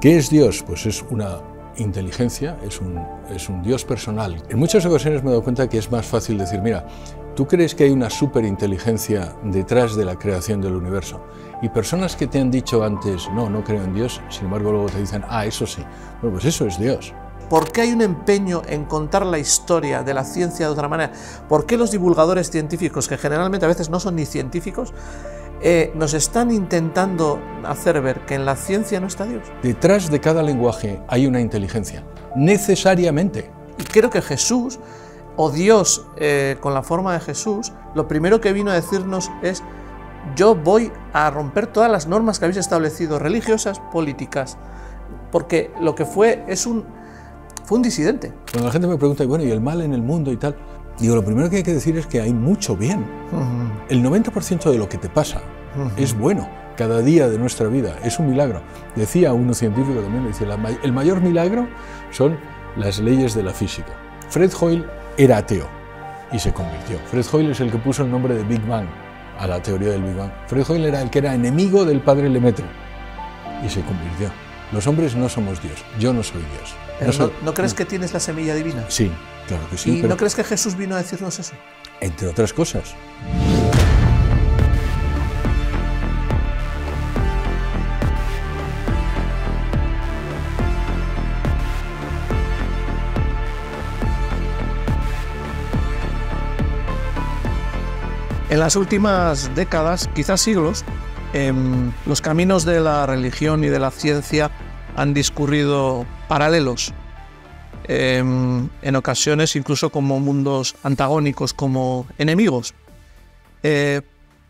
¿Qué es Dios? Pues es una inteligencia, es un, es un Dios personal. En muchas ocasiones me he dado cuenta que es más fácil decir, mira, tú crees que hay una superinteligencia detrás de la creación del universo. Y personas que te han dicho antes, no, no creo en Dios, sin embargo luego te dicen, ah, eso sí. Bueno, pues eso es Dios. ¿Por qué hay un empeño en contar la historia de la ciencia de otra manera? ¿Por qué los divulgadores científicos, que generalmente a veces no son ni científicos, eh, nos están intentando hacer ver que en la ciencia no está Dios. Detrás de cada lenguaje hay una inteligencia, necesariamente. Y creo que Jesús, o Dios eh, con la forma de Jesús, lo primero que vino a decirnos es, yo voy a romper todas las normas que habéis establecido, religiosas, políticas, porque lo que fue es un, fue un disidente. Cuando la gente me pregunta, bueno, ¿y el mal en el mundo y tal? Digo, lo primero que hay que decir es que hay mucho bien. El 90% de lo que te pasa es bueno. Cada día de nuestra vida es un milagro. Decía uno científico también, decía, el mayor milagro son las leyes de la física. Fred Hoyle era ateo y se convirtió. Fred Hoyle es el que puso el nombre de Big Bang a la teoría del Big Bang. Fred Hoyle era el que era enemigo del padre Lemaitre y se convirtió. Los hombres no somos Dios, yo no soy Dios. Eh, no, crees mm. que tienes la semilla divina? Sí, claro que sí. ¿Y no crees que Jesús vino a decirnos eso? Entre otras cosas. En las últimas décadas, quizás siglos, em, los caminos de la religión y de la ciencia han discurrido paralelos, em, en ocasiones incluso como mundos antagónicos, como enemigos. Eh,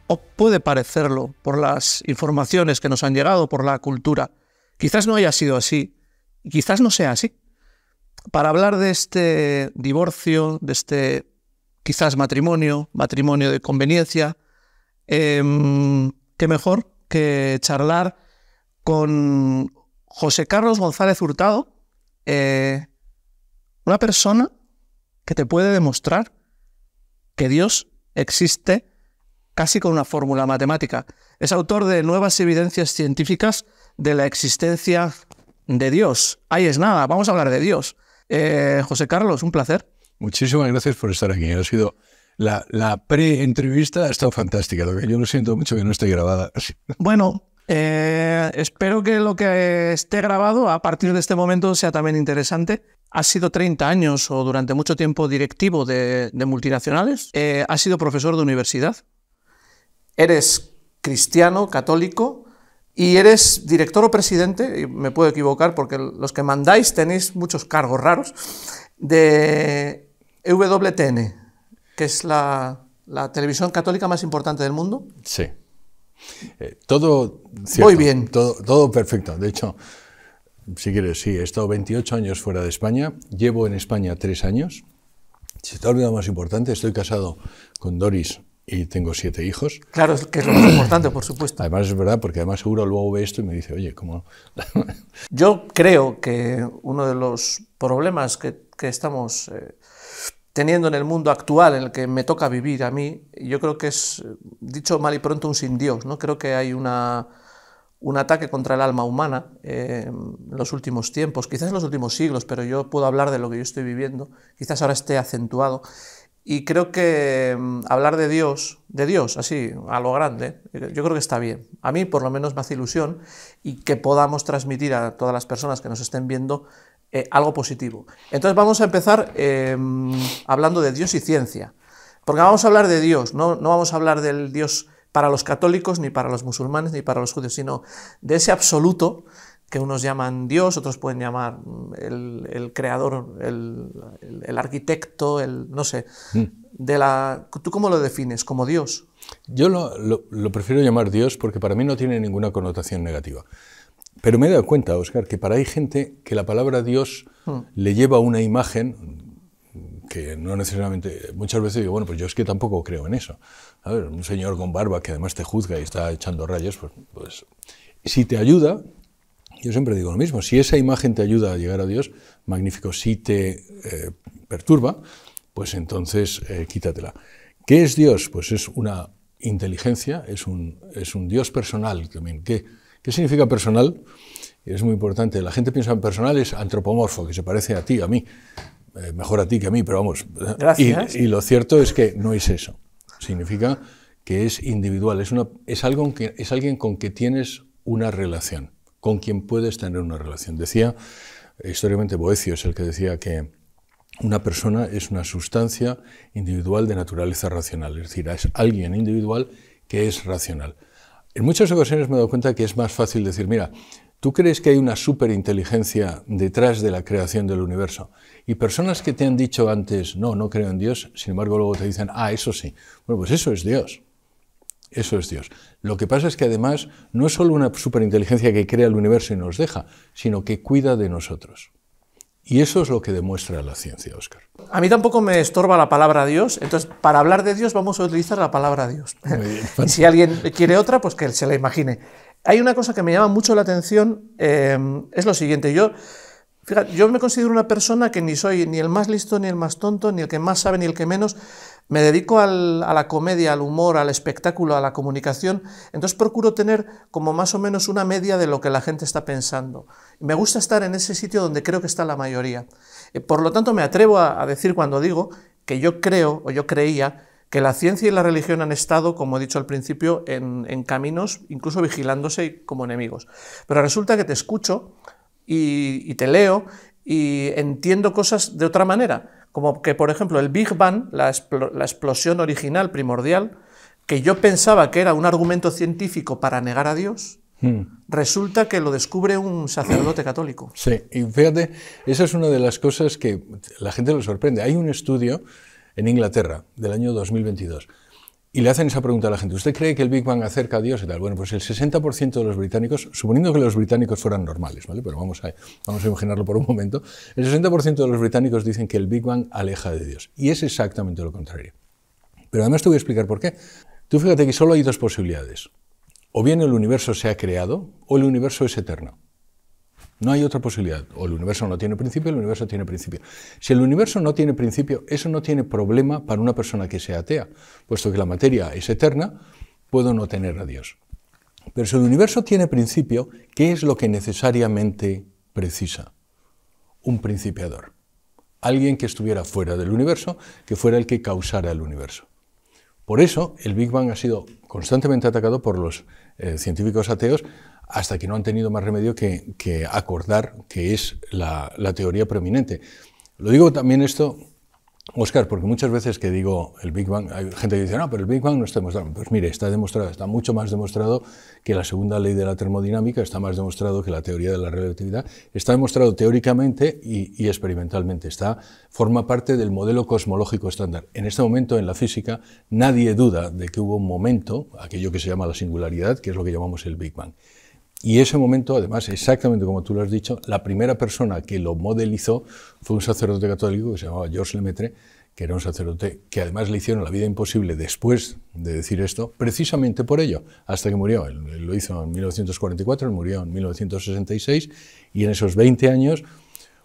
o puede parecerlo por las informaciones que nos han llegado, por la cultura. Quizás no haya sido así, quizás no sea así. Para hablar de este divorcio, de este quizás matrimonio, matrimonio de conveniencia, em, qué mejor que charlar con José Carlos González Hurtado, eh, una persona que te puede demostrar que Dios existe casi con una fórmula matemática. Es autor de nuevas evidencias científicas de la existencia de Dios. Ahí es nada, vamos a hablar de Dios. Eh, José Carlos, un placer. Muchísimas gracias por estar aquí. Ha sido la, pre-entrevista ha estado fantástica. que yo lo siento mucho que no esté grabada. Bueno, eh, espero que lo que esté grabado a partir de este momento sea también interesante. Has sido 30 años o durante mucho tiempo directivo de, multinacionales. Eh, has sido profesor de universidad. Eres cristiano, católico y eres director o presidente, y me puedo equivocar porque los que mandáis tenéis muchos cargos raros, de e WTN, que es la, la televisión católica más importante del mundo. Sí. Eh, todo. Muy bien. Todo, todo perfecto. De hecho, si quieres, sí, he estado 28 años fuera de España. Llevo en España tres años. Si te olvidado más importante, estoy casado con Doris y tengo siete hijos. Claro, que es lo más importante, por supuesto. Además es verdad, porque además seguro luego ve esto y me dice, oye, ¿cómo...? Yo creo que uno de los problemas que, estamos eh, teniendo en el mundo actual en el que me toca vivir a mí, yo creo que es, dicho mal y pronto, un sin Dios. ¿no? Creo que hay una, un ataque contra el alma humana en eh, los últimos tiempos, quizás en los últimos siglos, pero yo puedo hablar de lo que yo estoy viviendo, quizás ahora esté acentuado. Y creo que mm, hablar de Dios, de Dios, así, a lo grande, eh, yo creo que está bien. A mí por lo menos me hace ilusión y que podamos transmitir a todas las personas que nos estén viendo eh, algo positivo. Entonces vamos a empezar em, hablando de Dios y ciencia, porque vamos a hablar de Dios, no, vamos a hablar del Dios para los católicos, ni para los musulmanes, ni para los judíos, sino de ese absoluto que unos llaman Dios, otros pueden llamar mm, el, creador, el, arquitecto, el no sé. Mm. De la, ¿Tú cómo lo defines? ¿Como Dios? Yo lo prefiero llamar Dios porque para mí no tiene ninguna connotación negativa. Pero me he dado cuenta, Oscar, que para hay gente que la palabra Dios hmm. le lleva una imagen que no necesariamente, muchas veces digo, bueno, pues yo es que tampoco creo en eso. A ver, un señor con barba que además te juzga y está echando rayos, pues, pues, si te ayuda, yo siempre digo lo mismo, si esa imagen te ayuda a llegar a Dios, magnífico, si te eh, perturba, pues entonces eh, quítatela. ¿Qué es Dios? Pues es una inteligencia, es un, es un Dios personal también, que ¿Qué significa personal? Es muy importante. La gente piensa en personal es antropomorfo, que se parece a ti, a mí. Eh, mejor a ti que a mí, pero vamos. Gracias. Y, lo cierto es que no es eso. Significa que es individual, es, es, algo que, es alguien con que tienes una relación, con quien puedes tener una relación. Decía, históricamente Boecio es el que decía que una persona es una sustancia individual de naturaleza racional, es decir, es alguien individual que es racional. En muchas ocasiones me he dado cuenta que es más fácil decir, mira, tú crees que hay una superinteligencia detrás de la creación del universo. Y personas que te han dicho antes, no, no creo en Dios, sin embargo luego te dicen, ah, eso sí. Bueno, pues eso es Dios. Eso es Dios. Lo que pasa es que además no es solo una superinteligencia que crea el universo y nos deja, sino que cuida de nosotros. Y eso es lo que demuestra la ciencia, Oscar. A mí tampoco me estorba la palabra Dios, entonces para hablar de Dios vamos a utilizar la palabra Dios. y si alguien quiere otra, pues que se la imagine. Hay una cosa que me llama mucho la atención, eh, es lo siguiente, yo, yo me considero una persona que ni soy ni el más listo, ni el más tonto, ni el que más sabe, ni el que menos, me dedico a la comedia, al humor, al espectáculo, a la comunicación, entonces procuro tener como más o menos una media de lo que la gente está pensando. Me gusta estar en ese sitio donde creo que está la mayoría. Eh, por lo tanto, me atrevo a, decir cuando digo que yo creo o yo creía que la ciencia y la religión han estado, como he dicho al principio, en, caminos, incluso vigilándose como enemigos. Pero resulta que te escucho y, te leo y entiendo cosas de otra manera. Como que, por ejemplo, el Big Bang, la, explosión original, primordial, que yo pensaba que era un argumento científico para negar a Dios, hmm. Resulta que lo descubre un sacerdote católico. Sí, y fíjate, esa es una de las cosas que la gente lo sorprende. Hay un estudio en Inglaterra del año 2022 y le hacen esa pregunta a la gente, ¿usted cree que el Big Bang acerca a Dios y tal? Bueno, pues el 60% de los británicos, suponiendo que los británicos fueran normales, ¿vale? Pero vamos a, vamos a imaginarlo por un momento, el 60% de los británicos dicen que el Big Bang aleja de Dios. Y es exactamente lo contrario. Pero además te voy a explicar por qué. Tú fíjate que solo hay dos posibilidades. O bien el universo se ha creado o el universo es eterno. No hay otra posibilidad. O el universo no tiene principio, el universo tiene principio. Si el universo no tiene principio, eso no tiene problema para una persona que sea atea, puesto que la materia es eterna, puedo no tener a Dios. Pero si el universo tiene principio, ¿qué es lo que necesariamente precisa? Un principiador. Alguien que estuviera fuera del universo, que fuera el que causara el universo. Por eso el Big Bang ha sido constantemente atacado por los eh, científicos ateos hasta que no han tenido más remedio que, acordar que es la, la, teoría preeminente. Lo digo también esto Oscar, porque muchas veces que digo el Big Bang, hay gente que dice, no, pero el Big Bang no está demostrado. Pues mire, está demostrado, está mucho más demostrado que la segunda ley de la termodinámica, está más demostrado que la teoría de la relatividad, está demostrado teóricamente y, y experimentalmente, está, forma parte del modelo cosmológico estándar. En este momento, en la física, nadie duda de que hubo un momento, aquello que se llama la singularidad, que es lo que llamamos el Big Bang. Y ese momento, además, exactamente como tú lo has dicho, la primera persona que lo modelizó fue un sacerdote católico que se llamaba George Lemaitre, que era un sacerdote que además le hicieron la vida imposible después de decir esto, precisamente por ello, hasta que murió. él lo hizo en 1944, él murió en 1966, y en esos 20 años,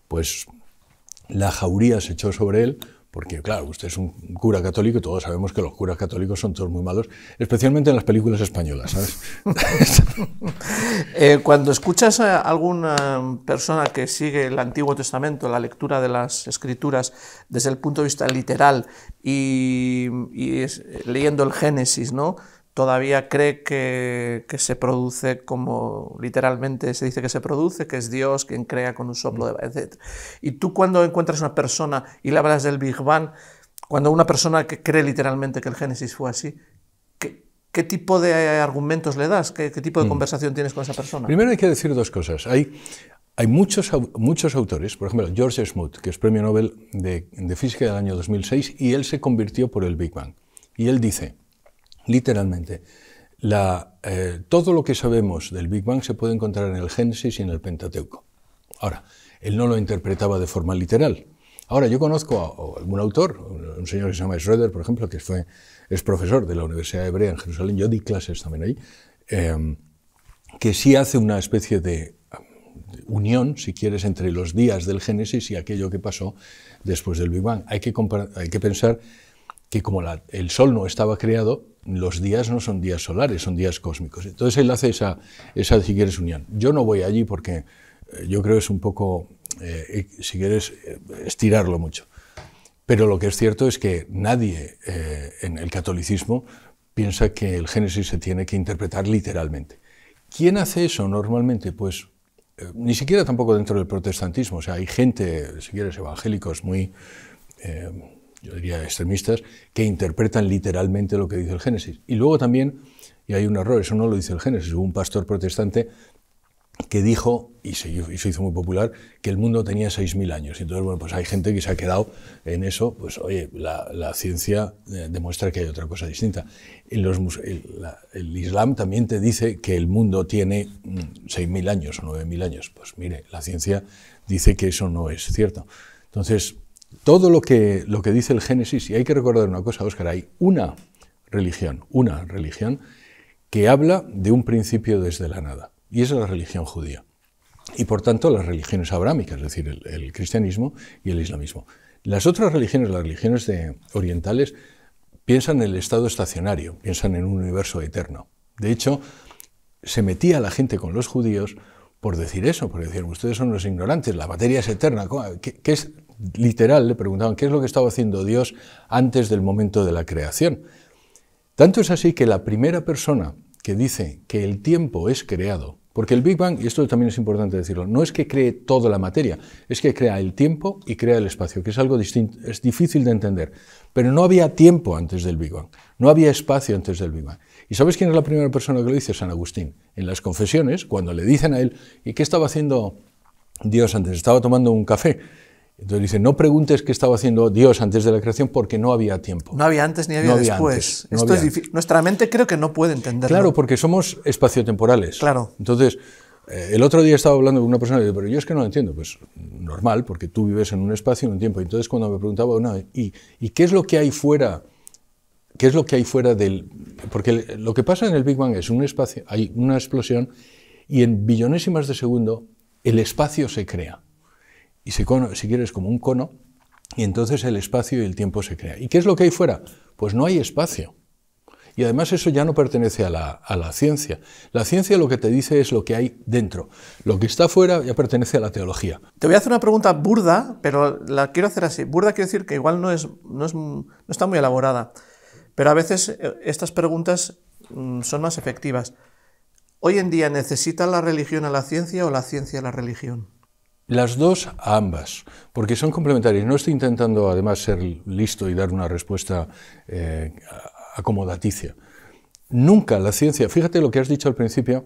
pues la jauría se echó sobre él porque, claro, usted es un cura católico y todos sabemos que los curas católicos son todos muy malos, especialmente en las películas españolas, ¿sabes? Eh, cuando escuchas a alguna persona que sigue el Antiguo Testamento, la lectura de las Escrituras desde el punto de vista literal y, leyendo el Génesis, ¿no? todavía cree que, se produce como literalmente se dice que se produce, que es Dios quien crea con un soplo mm. de... Etc. Y tú cuando encuentras una persona y le hablas del Big Bang, cuando una persona que cree literalmente que el Génesis fue así, ¿qué, tipo de argumentos le das? ¿Qué, tipo de mm. conversación tienes con esa persona? Primero hay que decir dos cosas. Hay, hay muchos, muchos autores, por ejemplo, George Smoot, que es premio Nobel de, de Física del año 2006, y él se convirtió por el Big Bang. Y él dice, literalmente. Eh, todo lo que sabemos del Big Bang se puede encontrar en el Génesis y en el Pentateuco. Ahora, él no lo interpretaba de forma literal. Ahora, yo conozco a, algún autor, un señor que se llama Schroeder, por ejemplo, que fue, es profesor de la Universidad Hebrea en Jerusalén, yo di clases también ahí, em, que sí hace una especie de unión, si quieres, entre los días del Génesis y aquello que pasó después del Big Bang. Hay que, pensar que como el Sol no estaba creado, los días no son días solares, son días cósmicos. Entonces él hace esa, esa si quieres, unión. Yo no voy allí porque eh, yo creo que es un poco, eh, eh, si quieres, estirarlo mucho. Pero lo que es cierto es que nadie en el catolicismo piensa que el Génesis se tiene que interpretar literalmente. ¿Quién hace eso normalmente? Pues ni siquiera tampoco dentro del protestantismo. O sea, hay gente, si quieres, evangélicos muy yo diría extremistas, que interpretan literalmente lo que dice el Génesis. Y luego también, y hay un error, eso no lo dice el Génesis, hubo un pastor protestante que dijo, y se, hizo muy popular, que el mundo tenía 6.000 años. Y Entonces, bueno, pues hay gente que se ha quedado en eso, pues oye, la, ciencia eh, demuestra que hay otra cosa distinta. En los, el, el, Islam también te dice que el mundo tiene 6.000 mm, años o 9.000 años. Pues mire, la ciencia dice que eso no es cierto. Entonces, todo lo que, lo que dice el Génesis, y hay que recordar una cosa, Óscar, hay una religión, una religión que habla de un principio desde la nada, y es la religión judía. Y por tanto las religiones abrámicas, es decir, el, cristianismo y el islamismo. Las otras religiones, las religiones de orientales, piensan en el estado estacionario, piensan en un universo eterno. De hecho, se metía la gente con los judíos por decir eso, por decir, ustedes son los ignorantes, la materia es eterna. es? literal le preguntaban qué es lo que estaba haciendo Dios antes del momento de la creación. Tanto es así que la primera persona que dice que el tiempo es creado, porque el Big Bang, y esto también es importante decirlo, no es que cree toda la materia, es que crea el tiempo y crea el espacio, que es algo distinto, es difícil de entender. Pero no había tiempo antes del Big Bang, no había espacio antes del Big Bang. ¿Y sabes quién es la primera persona que lo dice? San Agustín. En las confesiones, cuando le dicen a él, ¿y qué estaba haciendo Dios antes? Estaba tomando un café. Entonces dice, no preguntes qué estaba haciendo Dios antes de la creación porque no había tiempo. No había antes ni había después. Nuestra mente creo que no puede entenderlo. Claro, porque somos espaciotemporales. Claro. Entonces, eh, el otro día estaba hablando con una persona y dije, pero yo es que no lo entiendo. Pues normal, porque tú vives en un espacio, en un tiempo. Entonces cuando me preguntaba, ¿y, ¿y qué es lo que hay fuera? ¿Qué es lo que hay fuera del...? Porque lo que pasa en el Big Bang es un espacio, hay una explosión y en billonésimas de segundo el espacio se crea y si quieres, como un cono, y entonces el espacio y el tiempo se crean. ¿Y qué es lo que hay fuera? Pues no hay espacio. Y además eso ya no pertenece a la, ciencia. La ciencia lo que te dice es lo que hay dentro. Lo que está fuera ya pertenece a la teología. Te voy a hacer una pregunta burda, pero la quiero hacer así. Burda quiere decir que igual no, es, no, es, no está muy elaborada. Pero a veces eh, estas preguntas mm, son más efectivas. ¿Hoy en día necesita la religión a la ciencia o la ciencia a la religión? Las dos ambas, porque son complementarias. No estoy intentando además ser listo y dar una respuesta eh, acomodaticia. Nunca la ciencia, fíjate lo que has dicho al principio,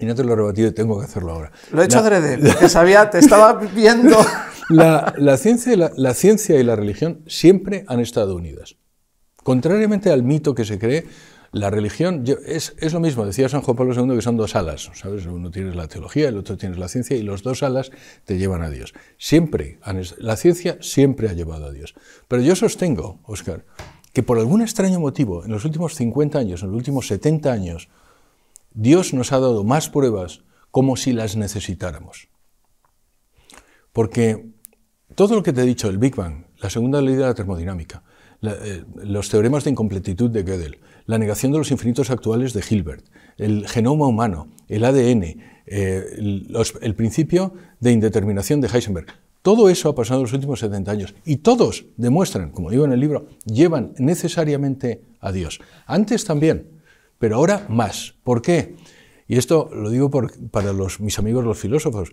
y no te lo he rebatido tengo que hacerlo ahora. Lo he hecho adrede, que sabía, te estaba viendo. La, la, ciencia la, ciencia y la religión siempre han estado unidas. Contrariamente al mito que se cree, la religión es, lo mismo, decía San Juan Pablo II que son dos alas, ¿sabes? Uno tienes la teología, el otro tienes la ciencia y los dos alas te llevan a Dios. Siempre, la ciencia siempre ha llevado a Dios. Pero yo sostengo, Oscar, que por algún extraño motivo, en los últimos 50 años, en los últimos 70 años, Dios nos ha dado más pruebas como si las necesitáramos. Porque todo lo que te he dicho, el Big Bang, la segunda ley de la termodinámica, eh, los teoremas de incompletitud de Gödel, la negación de los infinitos actuales de Hilbert, el genoma humano, el ADN, eh, el principio de indeterminación de Heisenberg. Todo eso ha pasado en los últimos 70 años y todos demuestran, como digo en el libro, llevan necesariamente a Dios. Antes también, pero ahora más. ¿Por qué? Y esto lo digo para mis amigos los filósofos.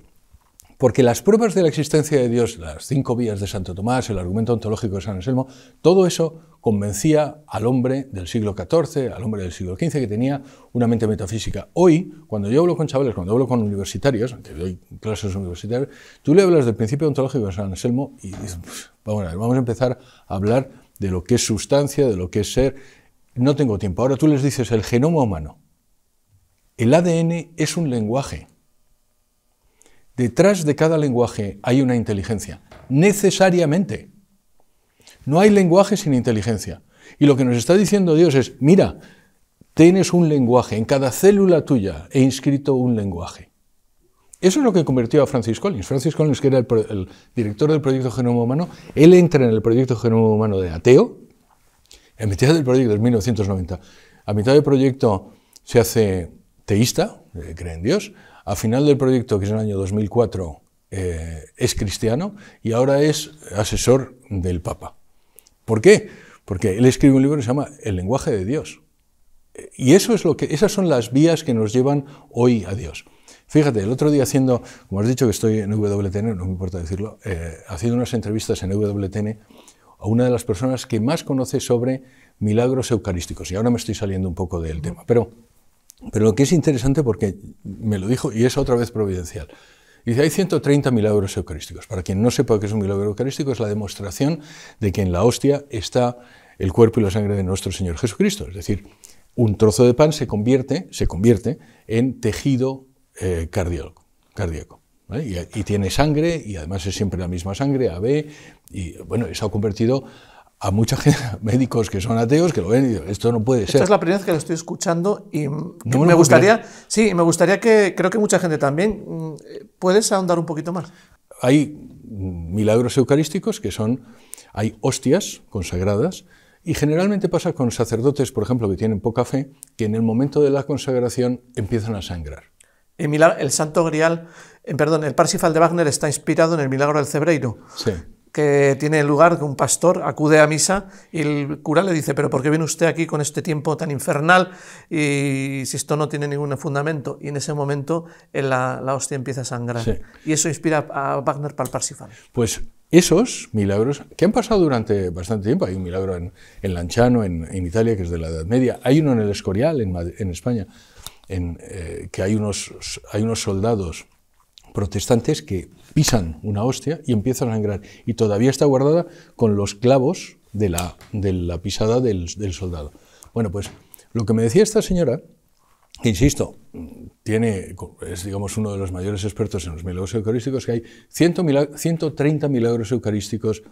Porque las pruebas de la existencia de Dios, las cinco vías de Santo Tomás, el argumento ontológico de San Anselmo, todo eso convencía al hombre del siglo XIV, al hombre del siglo XV, que tenía una mente metafísica. Hoy, cuando yo hablo con chavales, cuando hablo con universitarios, que doy clases universitarias, tú le hablas del principio ontológico de San Anselmo y dices, vamos a ver, vamos a empezar a hablar de lo que es sustancia, de lo que es ser. No tengo tiempo. Ahora tú les dices el genoma humano. El ADN es un lenguaje. Detrás de cada lenguaje hay una inteligencia, necesariamente. No hay lenguaje sin inteligencia. Y lo que nos está diciendo Dios es, mira, tienes un lenguaje, en cada célula tuya he inscrito un lenguaje. Eso es lo que convirtió a Francis Collins. Francis Collins, que era el, director del proyecto Genoma Humano, él entra en el proyecto Genoma Humano de ateo, a mitad del proyecto, en 1990. A mitad del proyecto se hace teísta, eh, cree en Dios, a final del proyecto, que es en el año 2004, eh, es cristiano y ahora es asesor del Papa. ¿Por qué? Porque él escribe un libro que se llama El lenguaje de Dios. Y eso es lo que, esas son las vías que nos llevan hoy a Dios. Fíjate, el otro día haciendo, como has dicho que estoy en WTN, no me importa decirlo, eh, haciendo unas entrevistas en WTN a una de las personas que más conoce sobre milagros eucarísticos. Y ahora me estoy saliendo un poco del tema. Pero pero lo que es interesante, porque me lo dijo, y es otra vez providencial, dice, hay 130 milagros eucarísticos. Para quien no sepa qué es un milagro eucarístico, es la demostración de que en la hostia está el cuerpo y la sangre de nuestro Señor Jesucristo. Es decir, un trozo de pan se convierte, se convierte en tejido eh, cardíaco. y, tiene sangre, y además es siempre la misma sangre, AB, y bueno, se ha convertido a mucha gente, médicos que son ateos, que lo ven y dicen, esto no puede ser. Esta es la primera vez que lo estoy escuchando y me, gustaría, sí, me gustaría que, creo que mucha gente también, mm, ¿puedes ahondar un poquito más? Hay milagros eucarísticos que son, hay hostias consagradas y generalmente pasa con sacerdotes, por ejemplo, que tienen poca fe, que en el momento de la consagración empiezan a sangrar. El, el Santo Grial, eh, perdón, el Parsifal de Wagner está inspirado en el milagro del Cebreiro. Sí que tiene lugar, que un pastor acude a misa y el cura le dice, pero ¿por qué viene usted aquí con este tiempo tan infernal y si esto no tiene ningún fundamento? Y en ese momento la, la hostia empieza a sangrar. Y eso inspira a Wagner para el Parsifal. Pues esos milagros que han pasado durante bastante tiempo, hay un milagro en, Lanchano, en, Italia, que es de la Edad Media, hay uno en el Escorial, en, España, en eh, que hay unos, hay unos soldados protestantes que pisan una hostia y empiezan a sangrar. Y todavía está guardada con los clavos de la, de la pisada del, soldado. Bueno, pues lo que me decía esta señora, insisto, tiene, es digamos uno de los mayores expertos en los milagros eucarísticos, que hay 100 130 milagros eucarísticos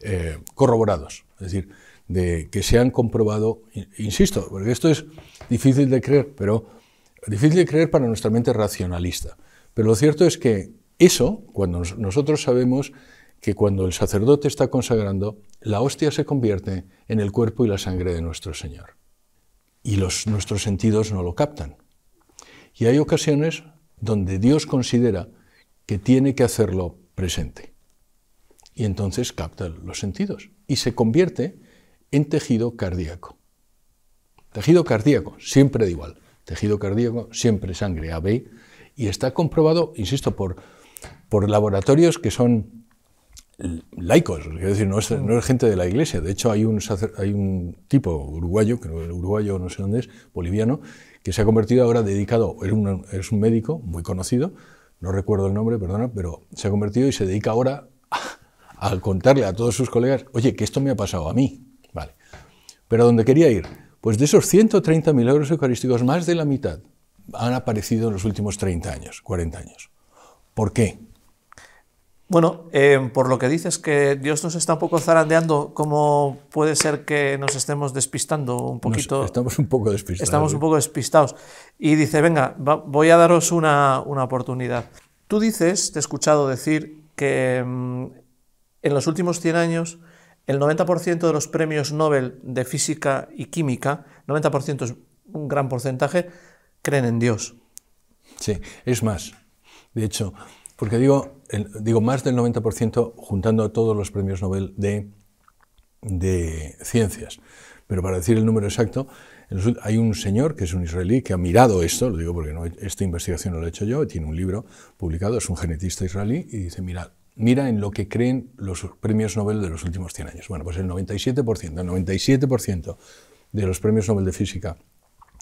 eh, corroborados. Es decir, de que se han comprobado, insisto, porque esto es difícil de creer, pero difícil de creer para nuestra mente racionalista. Pero lo cierto es que eso, cuando nosotros sabemos que cuando el sacerdote está consagrando, la hostia se convierte en el cuerpo y la sangre de nuestro Señor. Y los, nuestros sentidos no lo captan. Y hay ocasiones donde Dios considera que tiene que hacerlo presente. Y entonces capta los sentidos y se convierte en tejido cardíaco. Tejido cardíaco, siempre de igual. Tejido cardíaco, siempre sangre AB. Y está comprobado, insisto, por por laboratorios que son laicos, es decir, no es, gente de la iglesia. De hecho, hay un, hay un tipo uruguayo, que no, uruguayo no sé dónde es, boliviano, que se ha convertido ahora dedicado, es un, médico muy conocido, no recuerdo el nombre, perdona, pero se ha convertido y se dedica ahora a, contarle a todos sus colegas, oye, que esto me ha pasado a mí. Vale. Pero ¿dónde quería ir? Pues de esos 130 milagros eucarísticos, más de la mitad han aparecido en los últimos 30 años, 40 años. ¿Por qué? Bueno, em, por lo que dices que Dios nos está un poco zarandeando, ¿cómo puede ser que nos estemos despistando un poquito? estamos un poco despistados. Estamos un poco despistados. Y dice, venga, voy a daros una, oportunidad. Tú dices, te he escuchado decir, que em, en los últimos 100 años el 90% de los premios Nobel de física y química, 90% es un gran porcentaje, creen en Dios. Sí, es más. De hecho, porque digo, digo, más del 90% juntando a todos los premios Nobel de, ciencias. Pero para decir el número exacto, hay un señor que es un israelí que ha mirado esto, lo digo porque esta investigación no la he hecho yo, tiene un libro publicado, es un genetista israelí y dice, mira, mira en lo que creen los premios Nobel de los últimos 100 años. Bueno, pues el 97%, el 97% de los premios Nobel de física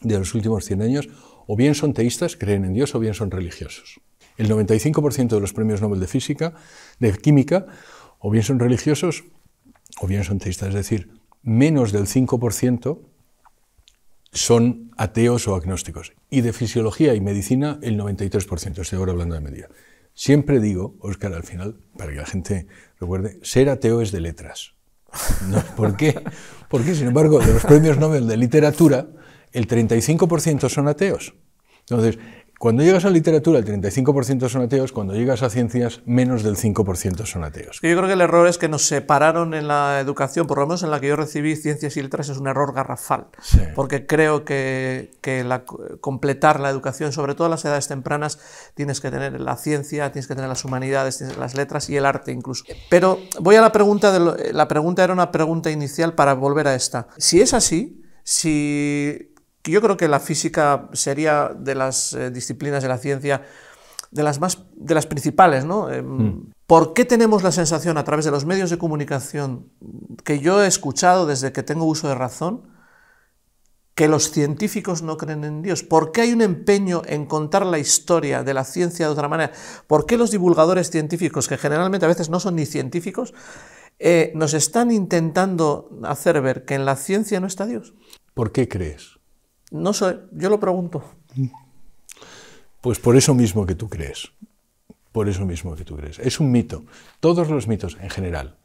de los últimos 100 años o bien son teístas, creen en Dios, o bien son religiosos. El 95% de los premios Nobel de física, de química, o bien son religiosos o bien son teístas, es decir, menos del 5% son ateos o agnósticos. Y de fisiología y medicina, el 93%, estoy ahora hablando de medida. Siempre digo, Oscar, al final, para que la gente recuerde, ser ateo es de letras. ¿Por qué? Porque, sin embargo, de los premios Nobel de literatura, el 35% son ateos. Entonces, cuando llegas a literatura, el 35% son ateos, cuando llegas a ciencias, menos del 5% son ateos. Yo creo que el error es que nos separaron en la educación, por lo menos en la que yo recibí ciencias y letras, es un error garrafal. Porque creo que, completar la educación, sobre todo a las edades tempranas, tienes que tener la ciencia, tienes que tener las humanidades, tienes las letras y el arte incluso. Pero voy a la pregunta, de la pregunta era una pregunta inicial para volver a esta. Si es así, si yo creo que la física sería de las eh, disciplinas de la ciencia de las más de las principales, ¿no? Em, hmm. ¿Por qué tenemos la sensación a través de los medios de comunicación que yo he escuchado desde que tengo uso de razón que los científicos no creen en Dios? ¿Por qué hay un empeño en contar la historia de la ciencia de otra manera? ¿Por qué los divulgadores científicos, que generalmente a veces no son ni científicos, eh, nos están intentando hacer ver que en la ciencia no está Dios? ¿Por qué crees? No sé, yo lo pregunto. Pues por eso mismo que tú crees. Por eso mismo que tú crees. Es un mito. Todos los mitos en general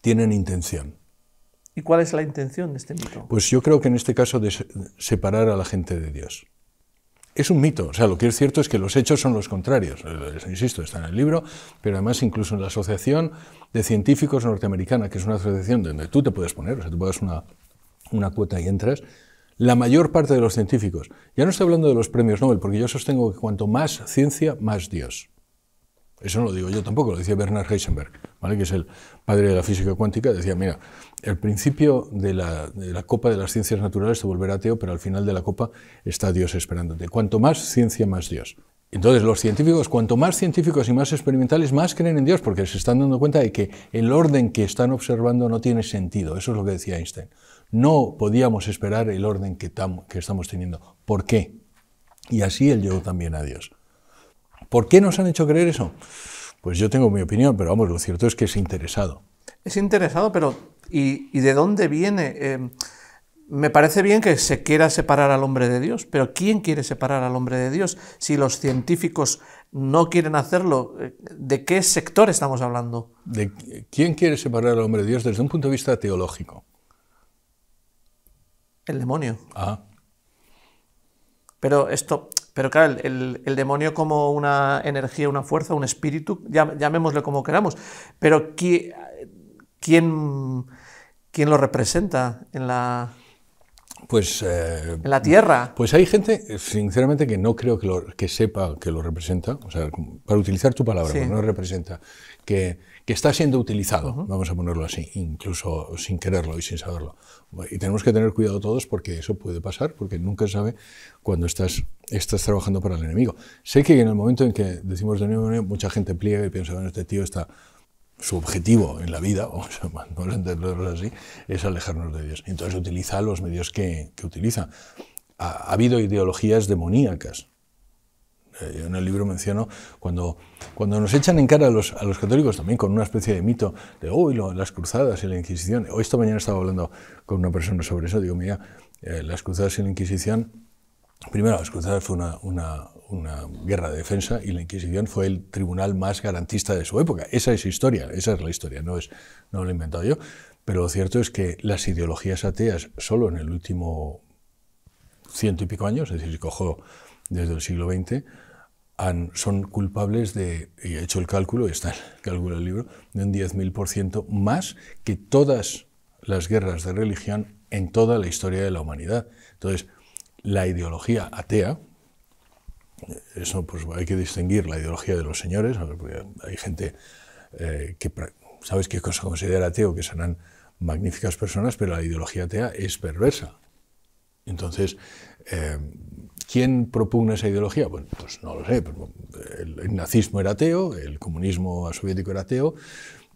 tienen intención. ¿Y cuál es la intención de este mito? Pues yo creo que en este caso de separar a la gente de Dios. Es un mito, o sea, lo que es cierto es que los hechos son los contrarios, eh, Les insisto, está en el libro, pero además incluso en la Asociación de Científicos Norteamericana, que es una asociación donde tú te puedes poner, o sea, tú pagas una, una cuota y entras, la mayor parte de los científicos. Ya no estoy hablando de los premios Nobel, porque yo sostengo que cuanto más ciencia, más Dios. Eso no lo digo yo tampoco, lo decía Bernard Heisenberg, ¿vale? que es el padre de la física cuántica. Decía, mira, el principio de la, de la copa de las ciencias naturales te volverá ateo, pero al final de la copa está Dios esperándote. Cuanto más ciencia, más Dios. Entonces, los científicos, cuanto más científicos y más experimentales, más creen en Dios, porque se están dando cuenta de que el orden que están observando no tiene sentido. Eso es lo que decía Einstein. No podíamos esperar el orden que, estamos teniendo. ¿Por qué? Y así él llegó también a Dios. ¿Por qué nos han hecho creer eso? Pues yo tengo mi opinión, pero vamos, lo cierto es que es interesado. Es interesado, pero ¿y, de dónde viene? Eh, me parece bien que se quiera separar al hombre de Dios, pero ¿quién quiere separar al hombre de Dios? Si los científicos no quieren hacerlo, eh, ¿de qué sector estamos hablando? ¿De quién quiere separar al hombre de Dios desde un punto de vista teológico? El demonio. Ah. Pero esto, pero claro, el, demonio como una energía, una fuerza, un espíritu, llamémosle como queramos. Pero ¿quién, quién, lo representa en la, pues, eh, en la Tierra. Pues hay gente, sinceramente, que no creo que, que sepa que lo representa. O sea, para utilizar tu palabra, que no representa. Que, que está siendo utilizado, vamos a ponerlo así, incluso sin quererlo y sin saberlo. Y tenemos que tener cuidado todos porque eso puede pasar, porque nunca se sabe cuando estás, estás trabajando para el enemigo. Sé que en el momento en que decimos de nuevo, mucha gente pliega y piensa, bueno, este tío está su objetivo en la vida, vamos a entenderlo así, es alejarnos de Dios. Entonces utiliza los medios que, que utiliza. ha, habido ideologías demoníacas eh, en el libro menciono, cuando, cuando nos echan en cara a los, católicos también con una especie de mito de, uy, las cruzadas y la Inquisición. Hoy esta mañana estaba hablando con una persona sobre eso, digo, mira, eh, las cruzadas y la Inquisición, primero, las cruzadas fue una, una, guerra de defensa y la Inquisición fue el tribunal más garantista de su época. Esa es historia, esa es la historia, no, es, no lo he inventado yo. Pero lo cierto es que las ideologías ateas, solo en el último ciento y pico años, es decir, cojo desde el siglo XX, son culpables de, y he hecho el cálculo, está el cálculo del libro, de un 10.000% más que todas las guerras de religión en toda la historia de la humanidad. Entonces, la ideología atea, eso pues hay que distinguir la ideología de los señores, porque hay gente eh, que, ¿sabes qué cosa considera ateo? Que serán magníficas personas, pero la ideología atea es perversa. Entonces, eh, ¿Quién propugna esa ideología? Bueno, pues no lo sé. Eh, el, nazismo era ateo, el comunismo soviético era ateo,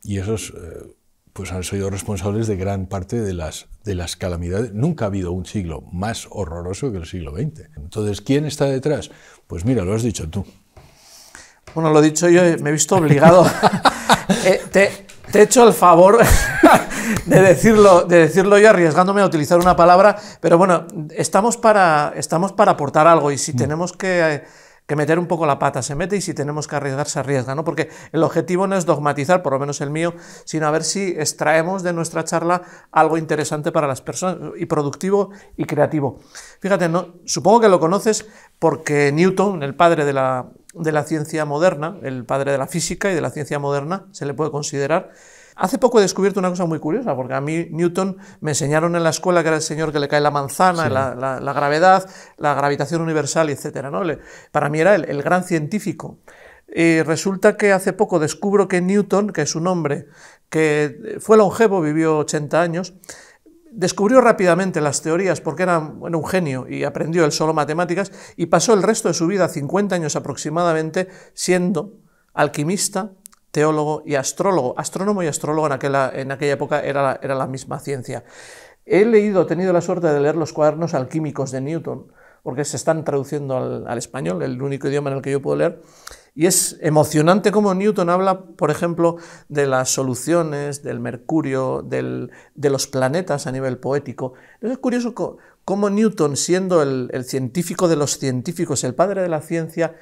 y esos eh, pues han sido responsables de gran parte de las, de las calamidades. Nunca ha habido un siglo más horroroso que el siglo XX. Entonces, ¿quién está detrás? Pues mira, lo has dicho tú. Bueno, lo he dicho yo, me he visto obligado. Eh, te he hecho el favor de, decirlo, de decirlo yo arriesgándome a utilizar una palabra, pero bueno, estamos para, estamos para aportar algo y si mm. tenemos que que meter un poco la pata, se mete y si tenemos que arriesgar, se arriesga, ¿no? Porque el objetivo no es dogmatizar, por lo menos el mío, sino a ver si extraemos de nuestra charla algo interesante para las personas y productivo y creativo. Fíjate, ¿no? supongo que lo conoces porque Newton, el padre de la, de la ciencia moderna, el padre de la física y de la ciencia moderna, se le puede considerar, Hace poco he descubierto una cosa muy curiosa, porque a mí Newton me enseñaron en la escuela que era el señor que le cae la manzana, la, gravedad, la gravitación universal, etc. ¿no? para mí era el, gran científico. Y resulta que hace poco descubro que Newton, que es un hombre que fue longevo, vivió 80 años, descubrió rápidamente las teorías porque era bueno, un genio y aprendió él solo matemáticas y pasó el resto de su vida, 50 años aproximadamente, siendo alquimista, teólogo y astrólogo. Astrónomo y astrólogo en aquella, época era, la misma ciencia. He leído, he tenido la suerte de leer los cuadernos alquímicos de Newton, porque se están traduciendo al, español, el único idioma en el que yo puedo leer. Y es emocionante cómo Newton habla, por ejemplo, de las soluciones, del mercurio, de los planetas a nivel poético. Es curioso cómo Newton, siendo el científico de los científicos, el padre de la ciencia,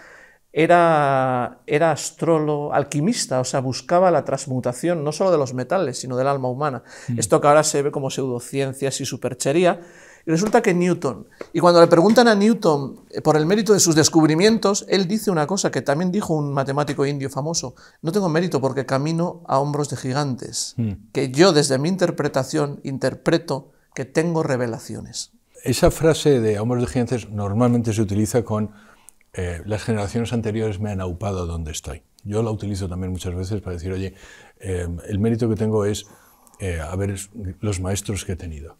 era, era astrólogo, alquimista, o sea, buscaba la transmutación no solo de los metales, sino del alma humana. Mm. Esto que ahora se ve como pseudociencias y superchería. Y resulta que Newton, y cuando le preguntan a Newton eh, por el mérito de sus descubrimientos, él dice una cosa que también dijo un matemático indio famoso, no tengo mérito porque camino a hombros de gigantes, mm. que yo desde mi interpretación interpreto que tengo revelaciones. Esa frase de hombros de gigantes normalmente se utiliza con eh, las generaciones anteriores me han aupado donde estoy. Yo la utilizo también muchas veces para decir, oye, em, el mérito que tengo es eh, a ver los maestros que he tenido,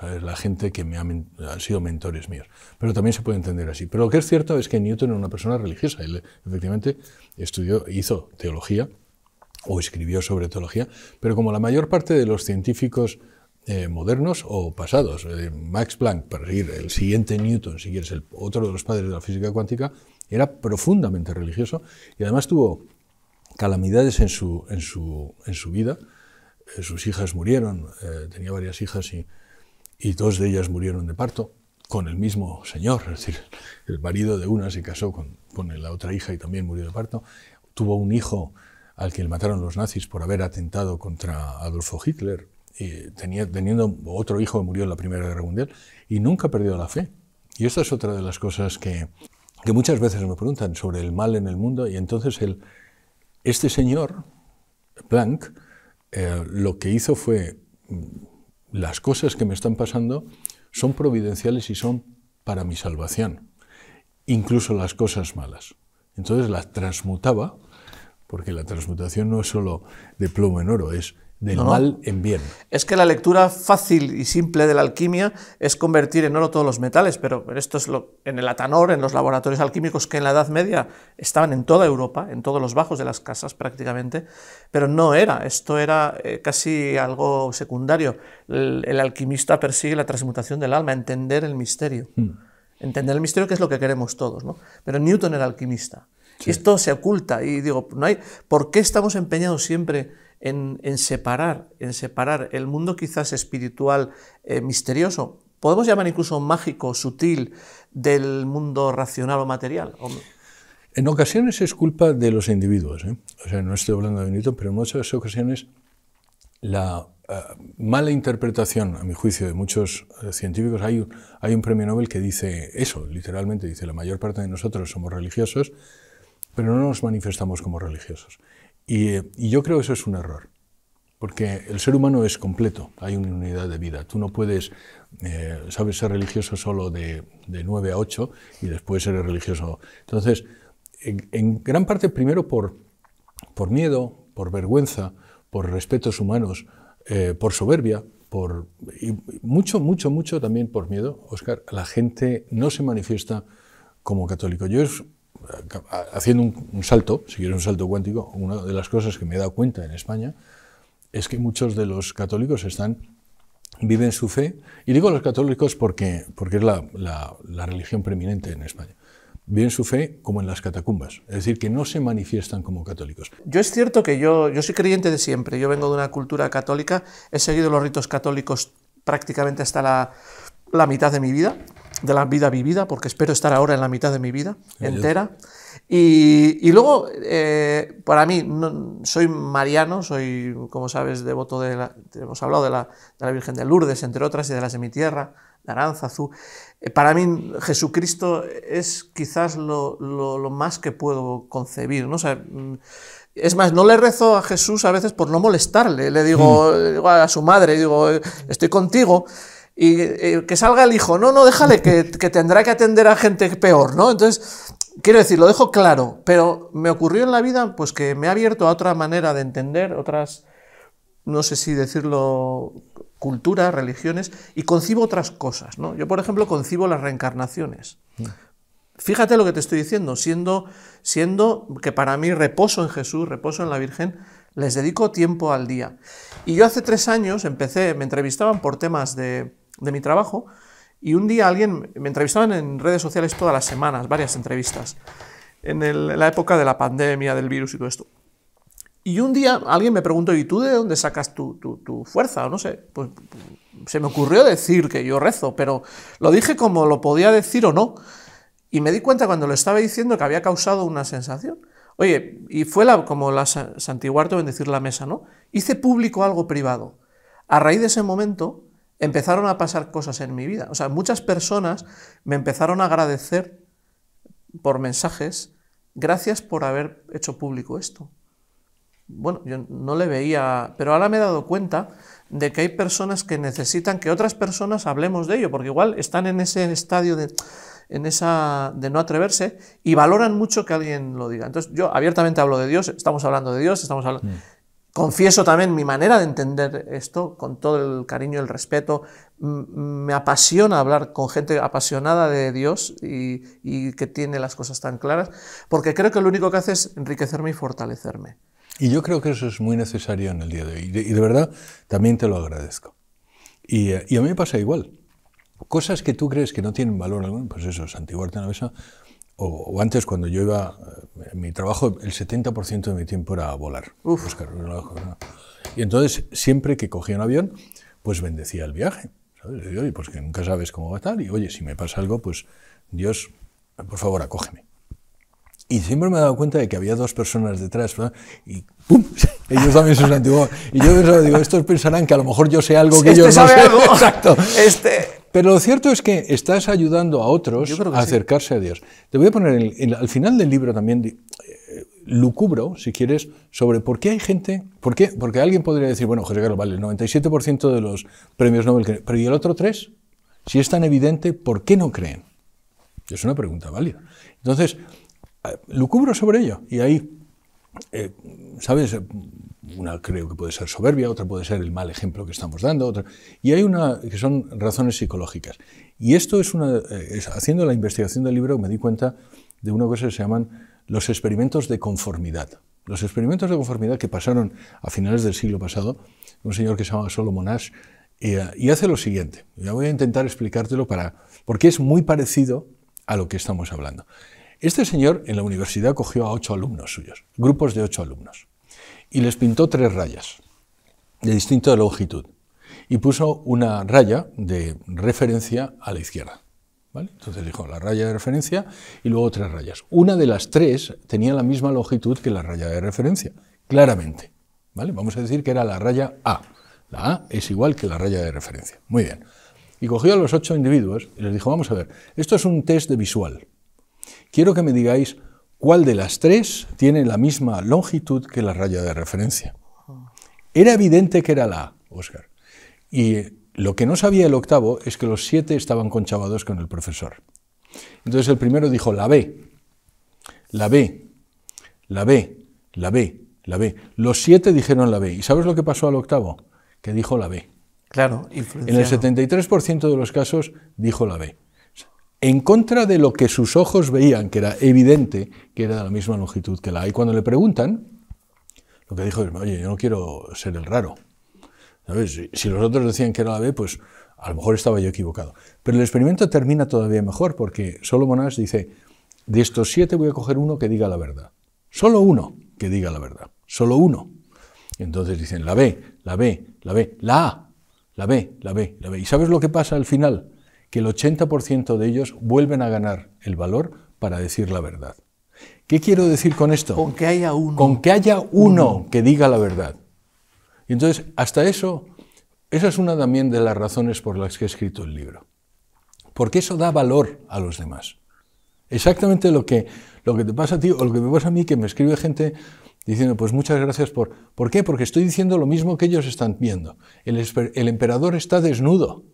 ¿sabes? la gente que me han sido mentores míos. Pero también se puede entender así. Pero lo que es cierto es que Newton era una persona religiosa. Él efectivamente estudió, hizo teología o escribió sobre teología, pero como la mayor parte de los científicos eh, modernos o pasados. Eh, Max Planck, para seguir el siguiente Newton, si quieres, el otro de los padres de la física cuántica, era profundamente religioso y además tuvo calamidades en su, en su, en su vida. Eh, sus hijas murieron, tenía varias hijas y, dos de ellas murieron de parto con el mismo señor, es decir, el marido de una se casó con, con la otra hija y también murió de parto. Tuvo un hijo al que le mataron los nazis por haber atentado contra Adolfo Hitler, teniendo otro hijo que murió en la Primera Guerra Mundial, y nunca perdió la fe. Y esta es otra de las cosas que, muchas veces me preguntan sobre el mal en el mundo, y entonces el, este señor, Planck, eh, lo que hizo fue, mm, las cosas que me están pasando son providenciales y son para mi salvación, incluso las cosas malas. Entonces las transmutaba, porque la transmutación no es solo de plomo en oro, es del en bien. Es que la lectura fácil y simple de la alquimia es convertir en oro todos los metales, pero esto es lo, en el Atanor, en los laboratorios alquímicos que en la Edad Media estaban en toda Europa, en todos los bajos de las casas prácticamente, pero no era, esto era eh, casi algo secundario. El, alquimista persigue la transmutación del alma, entender el misterio. Hmm. Entender el misterio que es lo que queremos todos, ¿no? Pero Newton era alquimista. esto se oculta y digo, no hay, ¿por qué estamos empeñados siempre en, separar, en separar el mundo quizás espiritual eh, misterioso, podemos llamar incluso mágico, sutil, del mundo racional o material. En ocasiones es culpa de los individuos. ¿eh? O sea, no estoy hablando de Newton, pero en muchas ocasiones la eh, mala interpretación, a mi juicio, de muchos científicos, hay hay un premio Nobel que dice eso, literalmente dice, la mayor parte de nosotros somos religiosos, pero no nos manifestamos como religiosos. Eh, y, yo creo que eso es un error, porque el ser humano es completo, hay una unidad de vida. Tú no puedes, eh, sabes, ser religioso solo de, nueve a ocho y después ser religioso. Entonces, en, gran parte, primero por, por miedo, por vergüenza, por respetos humanos, eh, por soberbia, por, y mucho, mucho, mucho también por miedo, Oscar, la gente no se manifiesta como católico. Yo haciendo un, salto, si quieres un salto cuántico, una de las cosas que me he dado cuenta en España es que muchos de los católicos están, viven su fe, y digo los católicos porque, porque es la, religión preeminente en España, viven su fe como en las catacumbas, es decir, que no se manifiestan como católicos. Yo es cierto que yo, yo soy creyente de siempre, yo vengo de una cultura católica, he seguido los ritos católicos prácticamente hasta la, la mitad de mi vida, de la vida vivida, porque espero estar ahora en la mitad de mi vida entera. Y, luego, eh, para mí, soy mariano, soy, como sabes, devoto de la, hemos hablado de la, Virgen de Lourdes, entre otras, y de las de mi tierra, de Aranzazu. Eh, para mí, Jesucristo es quizás lo, más que puedo concebir. ¿no? Mm, es más, no le rezo a Jesús a veces por no molestarle. Le digo, mm. eh, a su madre, digo, estoy contigo y eh, que salga el hijo, no, no, déjale, que, que, tendrá que atender a gente peor, ¿no? Entonces, quiero decir, lo dejo claro, pero me ocurrió en la vida, pues que me ha abierto a otra manera de entender, otras, no sé si decirlo, culturas, religiones, y concibo otras cosas, ¿no? Yo, por ejemplo, concibo las reencarnaciones. Mm. Fíjate lo que te estoy diciendo, siendo, siendo que para mí reposo en Jesús, reposo en la Virgen, les dedico tiempo al día. Y yo hace tres años empecé, me entrevistaban por temas de, de mi trabajo y un día alguien, me entrevistaban en redes sociales todas las semanas, varias entrevistas, en, la época de la pandemia, del virus y todo esto. Y un día alguien me preguntó, ¿y tú de dónde sacas tu, tu, fuerza? O no sé, pues se me ocurrió decir que yo rezo, pero lo dije como lo podía decir o no. Y me di cuenta cuando lo estaba diciendo que había causado una sensación. Oye, y fue la, como la Santiguarto bendecir la mesa, ¿no? Hice público algo privado. A raíz de ese momento, empezaron a pasar cosas en mi vida. O sea, muchas personas me empezaron a agradecer por mensajes, gracias por haber hecho público esto. Bueno, yo no le veía, pero ahora me he dado cuenta de que hay personas que necesitan que otras personas hablemos de ello, porque igual están en ese estadio de, en esa, de no atreverse y valoran mucho que alguien lo diga. Entonces yo abiertamente hablo de Dios, estamos hablando de Dios, estamos hablando... Mm. Confieso también mi manera de entender esto, con todo el cariño y el respeto. Me apasiona hablar con gente apasionada de Dios y, que tiene las cosas tan claras, porque creo que lo único que hace es enriquecerme y fortalecerme. Y yo creo que eso es muy necesario en el día de hoy. Y de, verdad, también te lo agradezco. Y, eh, a mí me pasa igual. Cosas que tú crees que no tienen valor alguno, pues eso, santiguarte en la mesa, o, antes cuando yo iba, en eh, mi trabajo, el 70% de mi tiempo era volar. y entonces, siempre que cogía un avión, pues bendecía el viaje. ¿sabes? Y, pues que nunca sabes cómo va a estar. Y oye, si me pasa algo, pues Dios, por favor, acógeme. Y siempre me he dado cuenta de que había dos personas detrás, y ¡pum! Ellos también son antiguos. Y yo pensaba, digo, estos pensarán que a lo mejor yo sé algo que este ellos no sabe Exacto. Este... Pero lo cierto es que estás ayudando a otros a acercarse a Dios. Te voy a poner al final del libro también, eh, lucubro, si quieres, sobre por qué hay gente, por qué, porque alguien podría decir, bueno, José Carlos, vale, el 97% de los premios Nobel, creen, pero ¿y el otro 3? Si es tan evidente, ¿por qué no creen? Es una pregunta válida. Entonces, eh, lucubro sobre ello. Y ahí, eh, ¿sabes? Una creo que puede ser soberbia, otra puede ser el mal ejemplo que estamos dando, otra. Y hay una que son razones psicológicas. Y esto es una. Eh, haciendo la investigación del libro me di cuenta de una cosa que se llaman los experimentos de conformidad. Los experimentos de conformidad que pasaron a finales del siglo pasado, un señor que se llama solo monash eh, y hace lo siguiente. Ya voy a intentar explicártelo para. porque es muy parecido a lo que estamos hablando. Este señor en la universidad cogió a ocho alumnos suyos, grupos de ocho alumnos y les pintó tres rayas de distinta longitud y puso una raya de referencia a la izquierda. Entonces dijo la raya de referencia y luego tres rayas. Una de las tres tenía la misma longitud que la raya de referencia, claramente. ¿vale? Vamos a decir que era la raya A. La A es igual que la raya de referencia. Muy bien. Y cogió a los ocho individuos y les dijo, vamos a ver, esto es un test de visual. Quiero que me digáis cuál de las tres tiene la misma longitud que la raya de referencia. Era evidente que era la A, Oscar. Y lo que no sabía el octavo es que los siete estaban conchavados con el profesor. Entonces el primero dijo la B, la B, la B, la B, la B. Los siete dijeron la B. ¿Y sabes lo que pasó al octavo? Que dijo la B. Claro, En el 73% de los casos dijo la B en contra de lo que sus ojos veían, que era evidente que era de la misma longitud que la A. Y cuando le preguntan, lo que dijo es, oye, yo no quiero ser el raro. Si los otros decían que era la B, pues a lo mejor estaba yo equivocado. Pero el experimento termina todavía mejor, porque solo Monash dice, de estos siete voy a coger uno que diga la verdad. Solo uno que diga la verdad. Solo uno. Entonces dicen, la B, la B, la B, la A, la B, la B, la B. ¿Y sabes lo que pasa al final? que el 80% de ellos vuelven a ganar el valor para decir la verdad. ¿Qué quiero decir con esto? Con que haya uno. Con que haya uno, que diga la verdad. Y entonces, hasta eso, esa es una también de las razones por las que he escrito el libro. Porque eso da valor a los demás. Exactamente lo que, lo que te pasa a ti o lo que me pasa a mí, que me escribe gente diciendo, pues muchas gracias por... ¿Por qué? Porque estoy diciendo lo mismo que ellos están viendo. el emperador está desnudo.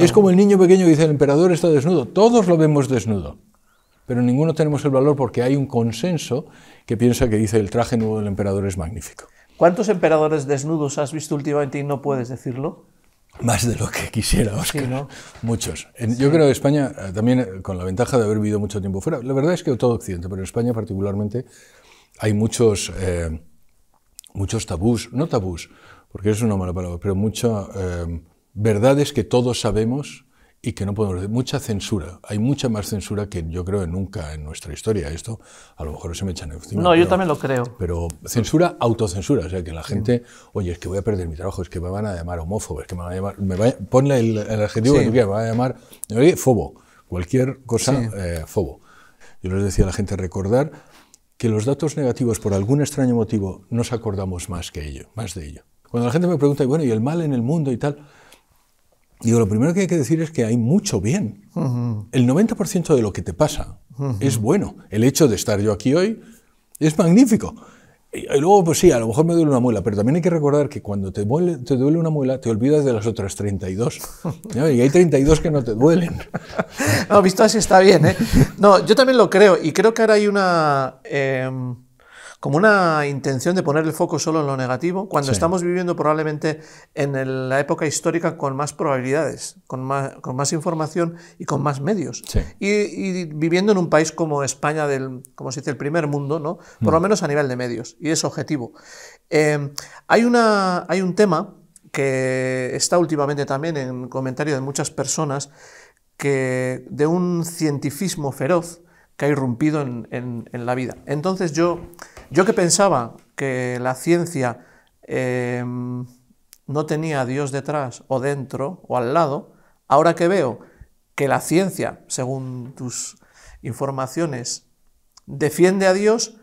Es como el niño pequeño que dice, el emperador está desnudo. Todos lo vemos desnudo, pero ninguno tenemos el valor porque hay un consenso que piensa que dice, el traje nuevo del emperador es magnífico. ¿Cuántos emperadores desnudos has visto últimamente y no puedes decirlo? Más de lo que quisiera, Muchos. Yo creo que España, eh, también eh, con la ventaja de haber vivido mucho tiempo fuera, la verdad es que todo Occidente, pero en España particularmente, hay muchos, eh, muchos tabús, no tabús, porque es una mala palabra, pero mucha verdades que todos sabemos y que no podemos Mucha censura. Hay mucha más censura que yo creo nunca en nuestra historia. Esto a lo mejor se me echan encima. No, yo también lo creo. Pero censura, autocensura. O sea, que la gente, oye, es que voy a perder mi trabajo, es que me van a llamar homófobo, es que me van a llamar. Me va, ponle el, el adjetivo que tú quieras, me van a llamar oye, fobo. Cualquier cosa, eh, fobo. Yo les decía a la gente recordar que los datos negativos, por algún extraño motivo, nos acordamos más que ello, más de ello. Cuando la gente me pregunta, bueno, ¿y el mal en el mundo y tal? lo primero que hay que decir es que hay mucho bien. El 90% de lo que te pasa es bueno. El hecho de estar yo aquí hoy es magnífico. Y, luego, pues sí, a lo mejor me duele una muela, pero también hay que recordar que cuando te duele, te duele una muela, te olvidas de las otras 32. Y hay 32 que no te duelen. no, visto así está bien, ¿eh? No, yo también lo creo. Y creo que ahora hay una... Em, como una intención de poner el foco solo en lo negativo, cuando estamos viviendo probablemente en la época histórica con más probabilidades, con más, con más información y con más medios. Y, viviendo en un país como España, del, como se dice, el primer mundo, ¿no? por lo mm. menos a nivel de medios, y es objetivo. Em, hay, una, hay un tema que está últimamente también en comentario de muchas personas, que de un cientifismo feroz, que ha irrumpido en, la vida. Entonces yo, yo que pensaba que la ciencia em, no tenía a Dios detrás o dentro o al lado, ahora que veo que la ciencia, según tus informaciones, defiende a Dios,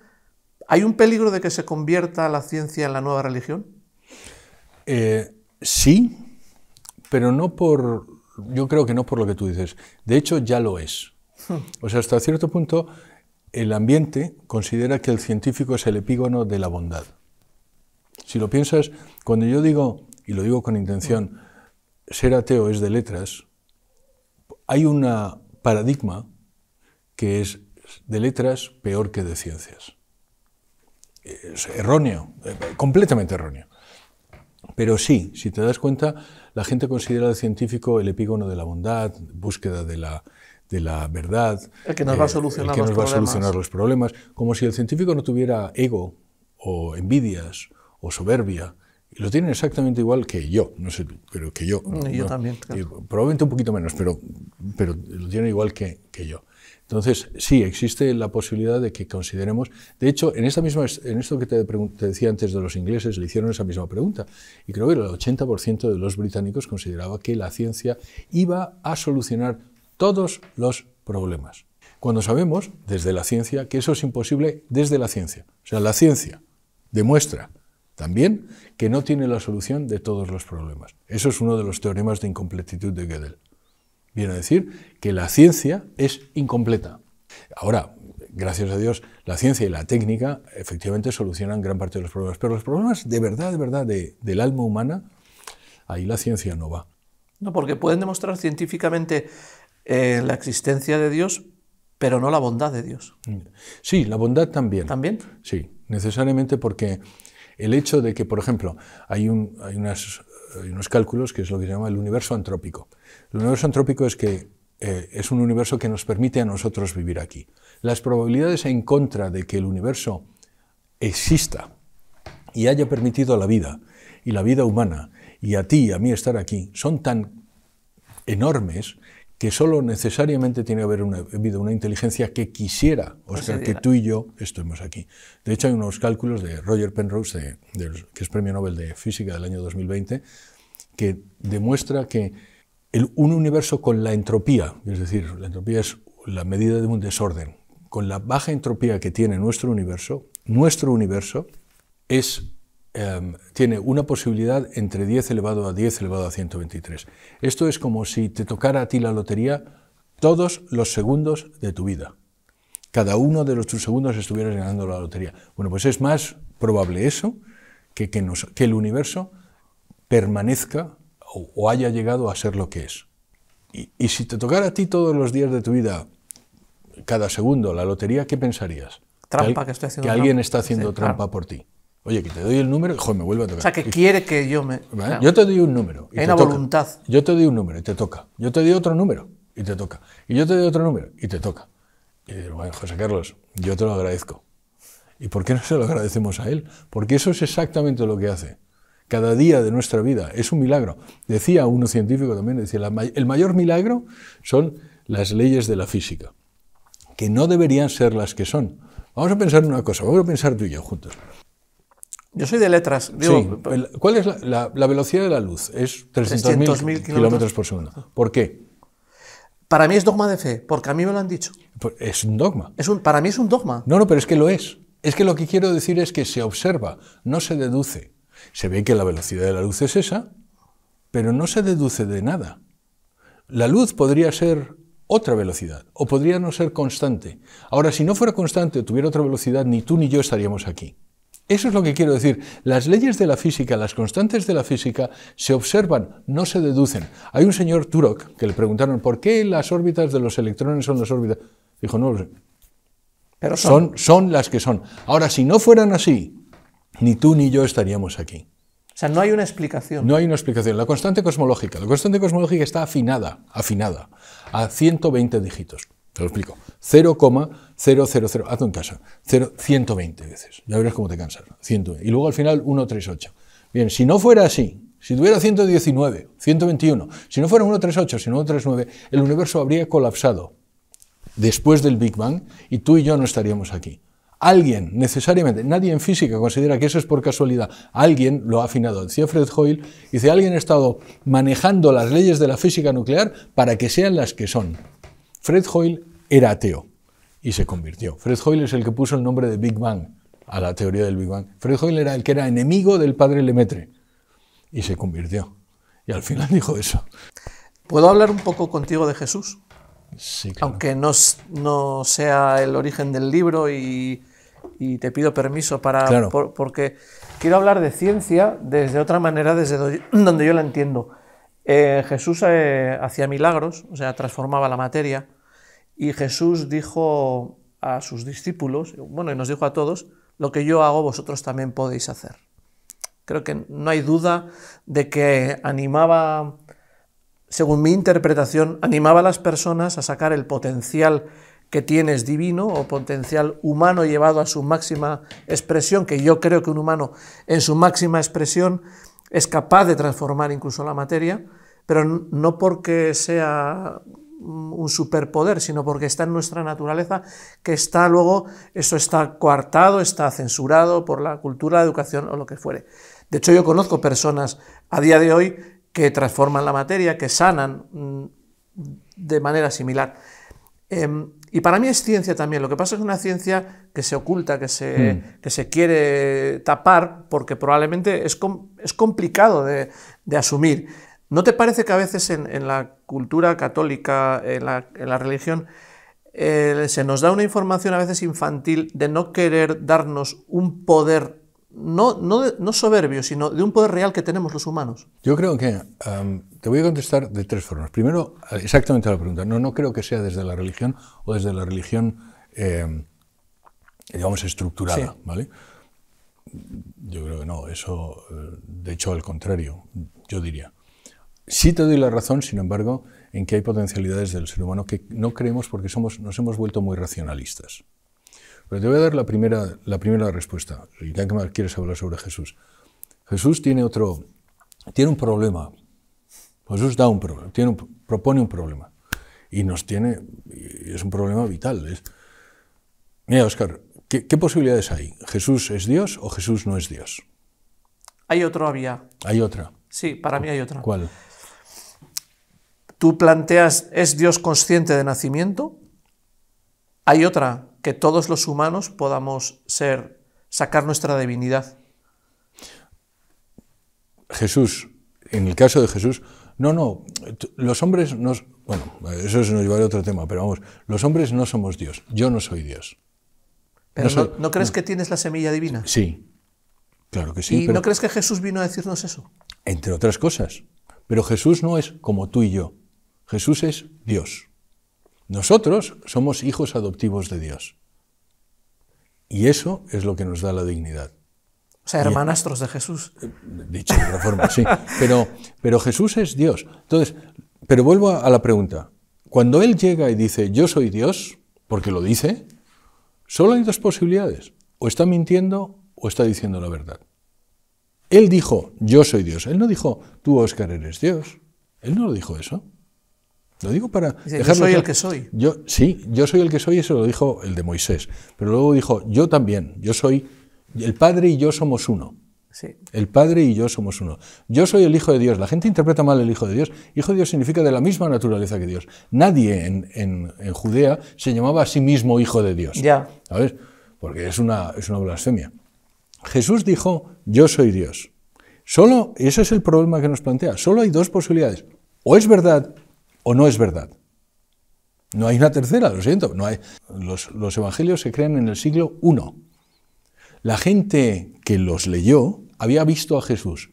¿hay un peligro de que se convierta la ciencia en la nueva religión? Eh, sí, pero no por, yo creo que no por lo que tú dices. De hecho, ya lo es. O sea, hasta cierto punto, el ambiente considera que el científico es el epígono de la bondad. Si lo piensas, cuando yo digo, y lo digo con intención, ser ateo es de letras, hay un paradigma que es de letras peor que de ciencias. Es erróneo, completamente erróneo. Pero sí, si te das cuenta, la gente considera al científico el epígono de la bondad, búsqueda de la de la verdad. El que nos, va, a eh, solucionar los problemas. Como si el científico no tuviera ego o envidias o soberbia. Y lo tienen exactamente igual que yo, no sé, pero que yo. también. probablemente un poquito menos, pero, pero lo tienen igual que, yo. Entonces, sí, existe la posibilidad de que consideremos. De hecho, en, esta misma, en esto que te, te decía antes de los ingleses, le hicieron esa misma pregunta. Y creo que el 80% de los británicos consideraba que la ciencia iba a solucionar todos los problemas. Cuando sabemos desde la ciencia que eso es imposible desde la ciencia. O sea, la ciencia demuestra también que no tiene la solución de todos los problemas. Eso es uno de los teoremas de incompletitud de Gödel. Viene a decir que la ciencia es incompleta. Ahora, gracias a Dios, la ciencia y la técnica efectivamente solucionan gran parte de los problemas, pero los problemas de verdad, de verdad, del alma humana, ahí la ciencia no va. No, porque pueden demostrar científicamente eh, la existencia de Dios, pero no la bondad de Dios. Sí, la bondad también. ¿También? Sí, necesariamente porque el hecho de que, por ejemplo, hay, unos cálculos que es lo que se llama el universo antrópico. El universo antrópico es que eh, es un universo que nos permite a nosotros vivir aquí. Las probabilidades en contra de que el universo exista y haya permitido la vida y la vida humana y a ti y a mí estar aquí son tan enormes que solo necesariamente tiene que haber una, habido una inteligencia que quisiera, sea que tú y yo estemos aquí. De hecho, hay unos cálculos de Roger Penrose, que es premio Nobel de Física del año 2020, que demuestra que el, un universo con la entropía, es decir, la entropía es la medida de un desorden, con la baja entropía que tiene nuestro universo, nuestro universo es Em, tiene una posibilidad entre 10 elevado a 10 elevado a 123. Esto es como si te tocara a ti la lotería todos los segundos de tu vida. Cada uno de los tus segundos estuvieras ganando la lotería. Bueno, pues es más probable eso que, el universo permanezca o, haya llegado a ser lo que es. Y, si te tocara a ti todos los días de tu vida, cada segundo, la lotería, ¿qué pensarías? Trampa que, haciendo. Que alguien está haciendo trampa por ti. Oye, que te doy el número, joder, me vuelve a tocar. O sea, que quiere que yo me. Yo te doy un número. Y te voluntad. Yo te doy un número y te toca. Yo te doy otro número y te toca. Y yo te doy otro número y te toca. Y digo, bueno, José Carlos, yo te lo agradezco. ¿Y por qué no se lo agradecemos a él? Porque eso es exactamente lo que hace. Cada día de nuestra vida es un milagro. Decía uno científico también, decía, el mayor milagro son las leyes de la física, que no deberían ser las que son. Vamos a pensar una cosa, vamos a pensar tú y yo juntos. Yo soy de letras. ¿Cuál es la, velocidad de la luz? Es 300.000 mil kilómetros por segundo. ¿Por qué? Para mí es dogma de fe, porque a mí me lo han dicho. es un dogma. para mí es un dogma. No, no, pero es que lo es. Es que lo que quiero decir es que se observa, no se deduce. Se ve que la velocidad de la luz es esa, pero no se deduce de nada. La luz podría ser otra velocidad o podría no ser constante. Ahora, si no fuera constante o tuviera otra velocidad, ni tú ni yo estaríamos aquí. Eso es lo que quiero decir. Las leyes de la física, las constantes de la física, se observan, no se deducen. Hay un señor Turok que le preguntaron por qué las órbitas de los electrones son las órbitas. Dijo, no lo sé. Pero son. son. las que son. Ahora, si no fueran así, ni tú ni yo estaríamos aquí. O sea, no hay una explicación. No hay una explicación. La constante cosmológica. La constante cosmológica está afinada, afinada, a 120 dígitos. Te lo explico. 0, 0, 0, 0, hazlo en casa, 0, 120 veces, ya verás cómo te cansas, y luego al final 1, 3, 8. Bien, si no fuera así, si tuviera 119, 121, si no fuera 138, sino 9, el universo habría colapsado después del Big Bang y tú y yo no estaríamos aquí. Alguien, necesariamente, nadie en física considera que eso es por casualidad. Alguien lo ha afinado. Decía Fred Hoyle, dice, alguien ha estado manejando las leyes de la física nuclear para que sean las que son. Fred Hoyle era ateo y se convirtió. Fred Hoyle es el que puso el nombre de Big Bang a la teoría del Big Bang. Fred Hoyle era el que era enemigo del padre Lemaitre y se convirtió. Y al final dijo eso. ¿Puedo hablar un poco contigo de Jesús? Sí, claro. Aunque no, sea el origen del libro y, y te pido permiso para... Claro. porque quiero hablar de ciencia desde otra manera, desde donde yo la entiendo. Eh, Jesús eh, hacía milagros, o sea, transformaba la materia, y Jesús dijo a sus discípulos, bueno, y nos dijo a todos, lo que yo hago vosotros también podéis hacer. Creo que no hay duda de que animaba, según mi interpretación, animaba a las personas a sacar el potencial que tienes divino o potencial humano llevado a su máxima expresión, que yo creo que un humano en su máxima expresión es capaz de transformar incluso la materia, pero no porque sea Mm, un superpoder, sino porque está en nuestra naturaleza, que está luego, eso está coartado, está censurado por la cultura, la educación o lo que fuere. De hecho, yo conozco personas a día de hoy que transforman la materia, que sanan mm, de manera similar. Em, y para mí es ciencia también. Lo que pasa es una ciencia que se oculta, que se, hmm. que se quiere tapar, porque probablemente es, es complicado de, de asumir. ¿No te parece que a veces en, la cultura católica, en la, religión, eh, se nos da una información a veces infantil de no querer darnos un poder, no, soberbio, sino de un poder real que tenemos los humanos? Yo creo que te voy a contestar de tres formas. Primero, exactamente a la pregunta. No, no creo que sea desde la religión o desde la religión, em, digamos, estructurada, ¿vale? Yo creo que no, eso, eh, de hecho, al contrario, yo diría. Sí te doy la razón, sin embargo, en que hay potencialidades del ser humano que no creemos porque nos hemos vuelto muy racionalistas. Pero te voy a dar la primera, la primera respuesta, ya que más quieres hablar sobre Jesús. Jesús tiene otro, tiene un problema. Jesús da un problema, propone un problema. Y nos tiene, es un problema vital. mira, Oscar, ¿qué, posibilidades hay? ¿Jesús es Dios o Jesús no es Dios? Hay otra vía. Hay otra. Sí, para mí hay otra. ¿Cuál? tú planteas, ¿es Dios consciente de nacimiento? Hay otra, que todos los humanos podamos ser, sacar nuestra divinidad. Jesús, en el caso de Jesús, no, no, los hombres no, bueno, eso nos llevará a otro tema, pero vamos, los hombres no somos Dios, yo no soy Dios. Pero no, crees que tienes la semilla divina? Sí, claro que sí. ¿Y no crees que Jesús vino a decirnos eso? Entre otras cosas, pero Jesús no es como tú y yo. Jesús es Dios. Nosotros somos hijos adoptivos de Dios. Y eso es lo que nos da la dignidad. O sea, hermanastros de Jesús. Eh, dicho de otra forma, sí. Pero, pero Jesús es Dios. Entonces, pero vuelvo a la pregunta. Cuando Él llega y dice, yo soy Dios, porque lo dice, solo hay dos posibilidades. O está mintiendo o está diciendo la verdad. Él dijo, yo soy Dios. Él no dijo, tú, Óscar, eres Dios. Él no lo dijo eso. Lo digo para. yo soy el que soy. sí, yo soy el que soy, eso lo dijo el de Moisés. Pero luego dijo, yo también, yo soy. El Padre y yo somos uno. Sí. El Padre y yo somos uno. Yo soy el Hijo de Dios. La gente interpreta mal el Hijo de Dios. Hijo de Dios significa de la misma naturaleza que Dios. Nadie en, Judea se llamaba a sí mismo Hijo de Dios. Ya. ¿Sabes? Porque es una, es una blasfemia. Jesús dijo, yo soy Dios. Solo, ese es el problema que nos plantea, solo hay dos posibilidades. O es verdad o no es verdad. No hay una tercera, lo siento. No hay. Los, evangelios se crean en el siglo I. La gente que los leyó había visto a Jesús.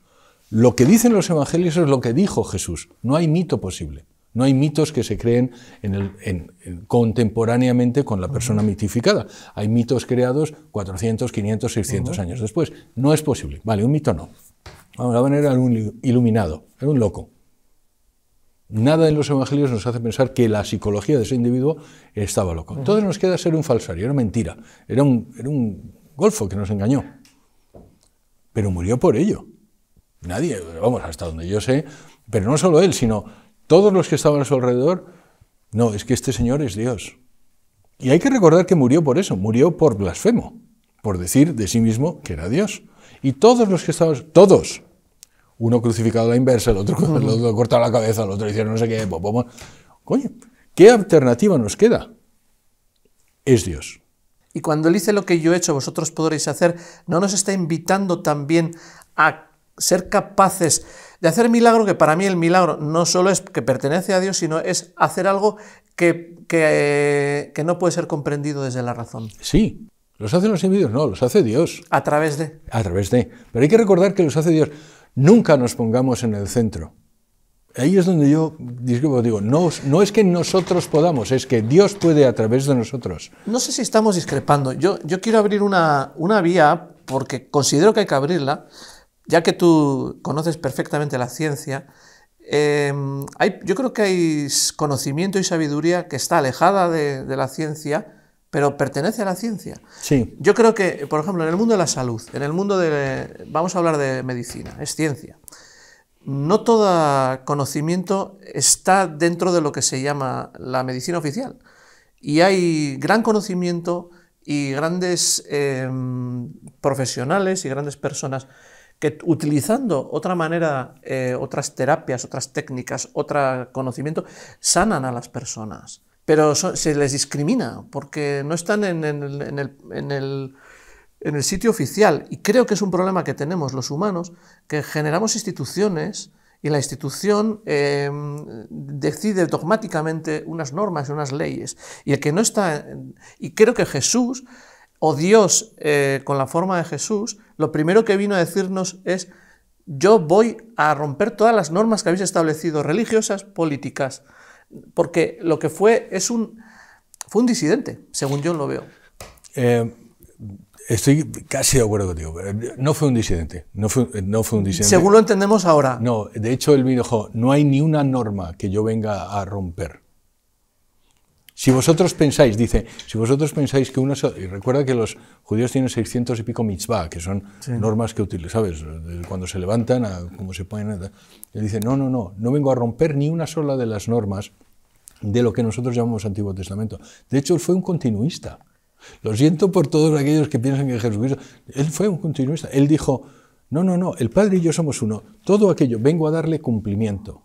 Lo que dicen los evangelios es lo que dijo Jesús. No hay mito posible. No hay mitos que se creen en el, contemporáneamente con la persona mitificada. Hay mitos creados 400, 500, 600 años después. No es posible. Vale, un mito no. Vamos a poner a un iluminado, a un loco. Nada en los evangelios nos hace pensar que la psicología de ese individuo estaba loco. Entonces nos queda ser un falsario, era mentira, era un, era un golfo que nos engañó. Pero murió por ello. Nadie, vamos, hasta donde yo sé, pero no solo él, sino todos los que estaban a su alrededor, no, es que este señor es Dios. Y hay que recordar que murió por eso, murió por blasfemo, por decir de sí mismo que era Dios. Y todos los que estaban, todos, uno crucificado a la inversa, el otro, el cortado la cabeza, el otro hicieron no sé qué. po. Pues, pues, pues, Oye, ¿qué alternativa nos queda? Es Dios. Y cuando Él dice lo que yo he hecho, vosotros podréis hacer, ¿no nos está invitando también a ser capaces de hacer milagro? Que para mí el milagro no solo es que pertenece a Dios, sino es hacer algo que, que no puede ser comprendido desde la razón. Sí, los hacen los individuos, no, los hace Dios. A través de. A través de. Pero hay que recordar que los hace Dios. Nunca nos pongamos en el centro. Ahí es donde yo digo, no, es que nosotros podamos, es que Dios puede a través de nosotros. No sé si estamos discrepando. Yo, quiero abrir una, vía porque considero que hay que abrirla, ya que tú conoces perfectamente la ciencia. Em, hay, yo creo que hay conocimiento y sabiduría que está alejada de la ciencia, pero pertenece a la ciencia. Sí. Yo creo que, por ejemplo, en el mundo de la salud, en el mundo de, vamos a hablar de medicina, es ciencia. No todo conocimiento está dentro de lo que se llama la medicina oficial. Y hay gran conocimiento y grandes em, profesionales y grandes personas que utilizando otra manera, eh, otras terapias, otras técnicas, otro conocimiento, sanan a las personas pero se les discrimina porque no están en, el, sitio oficial. Y creo que es un problema que tenemos los humanos, que generamos instituciones y la institución em, decide dogmáticamente unas normas y unas leyes. Y el que no está. Y creo que Jesús, o Dios eh, con la forma de Jesús, lo primero que vino a decirnos es: Yo voy a romper todas las normas que habéis establecido, religiosas, políticas porque lo que fue es un, fue un disidente, según yo lo veo. Eh, estoy casi de acuerdo contigo. Eh, no fue un disidente. No fue, eh, no fue un disidente. Según lo entendemos ahora. No, de hecho él me dijo, no hay ni una norma que yo venga a romper. Si vosotros pensáis, dice, si vosotros pensáis que una... Y recuerda que los judíos tienen 600 y pico mitzvah, que son normas que utilizan, ¿sabes? cuando se levantan, como cómo se ponen... Él dice, no, no, no, no vengo a romper ni una sola de las normas de lo que nosotros llamamos Antiguo Testamento. De hecho, él fue un continuista. Lo siento por todos aquellos que piensan que Jesucristo... Él fue un continuista. Él dijo, no, no, no, el Padre y yo somos uno. Todo aquello, vengo a darle cumplimiento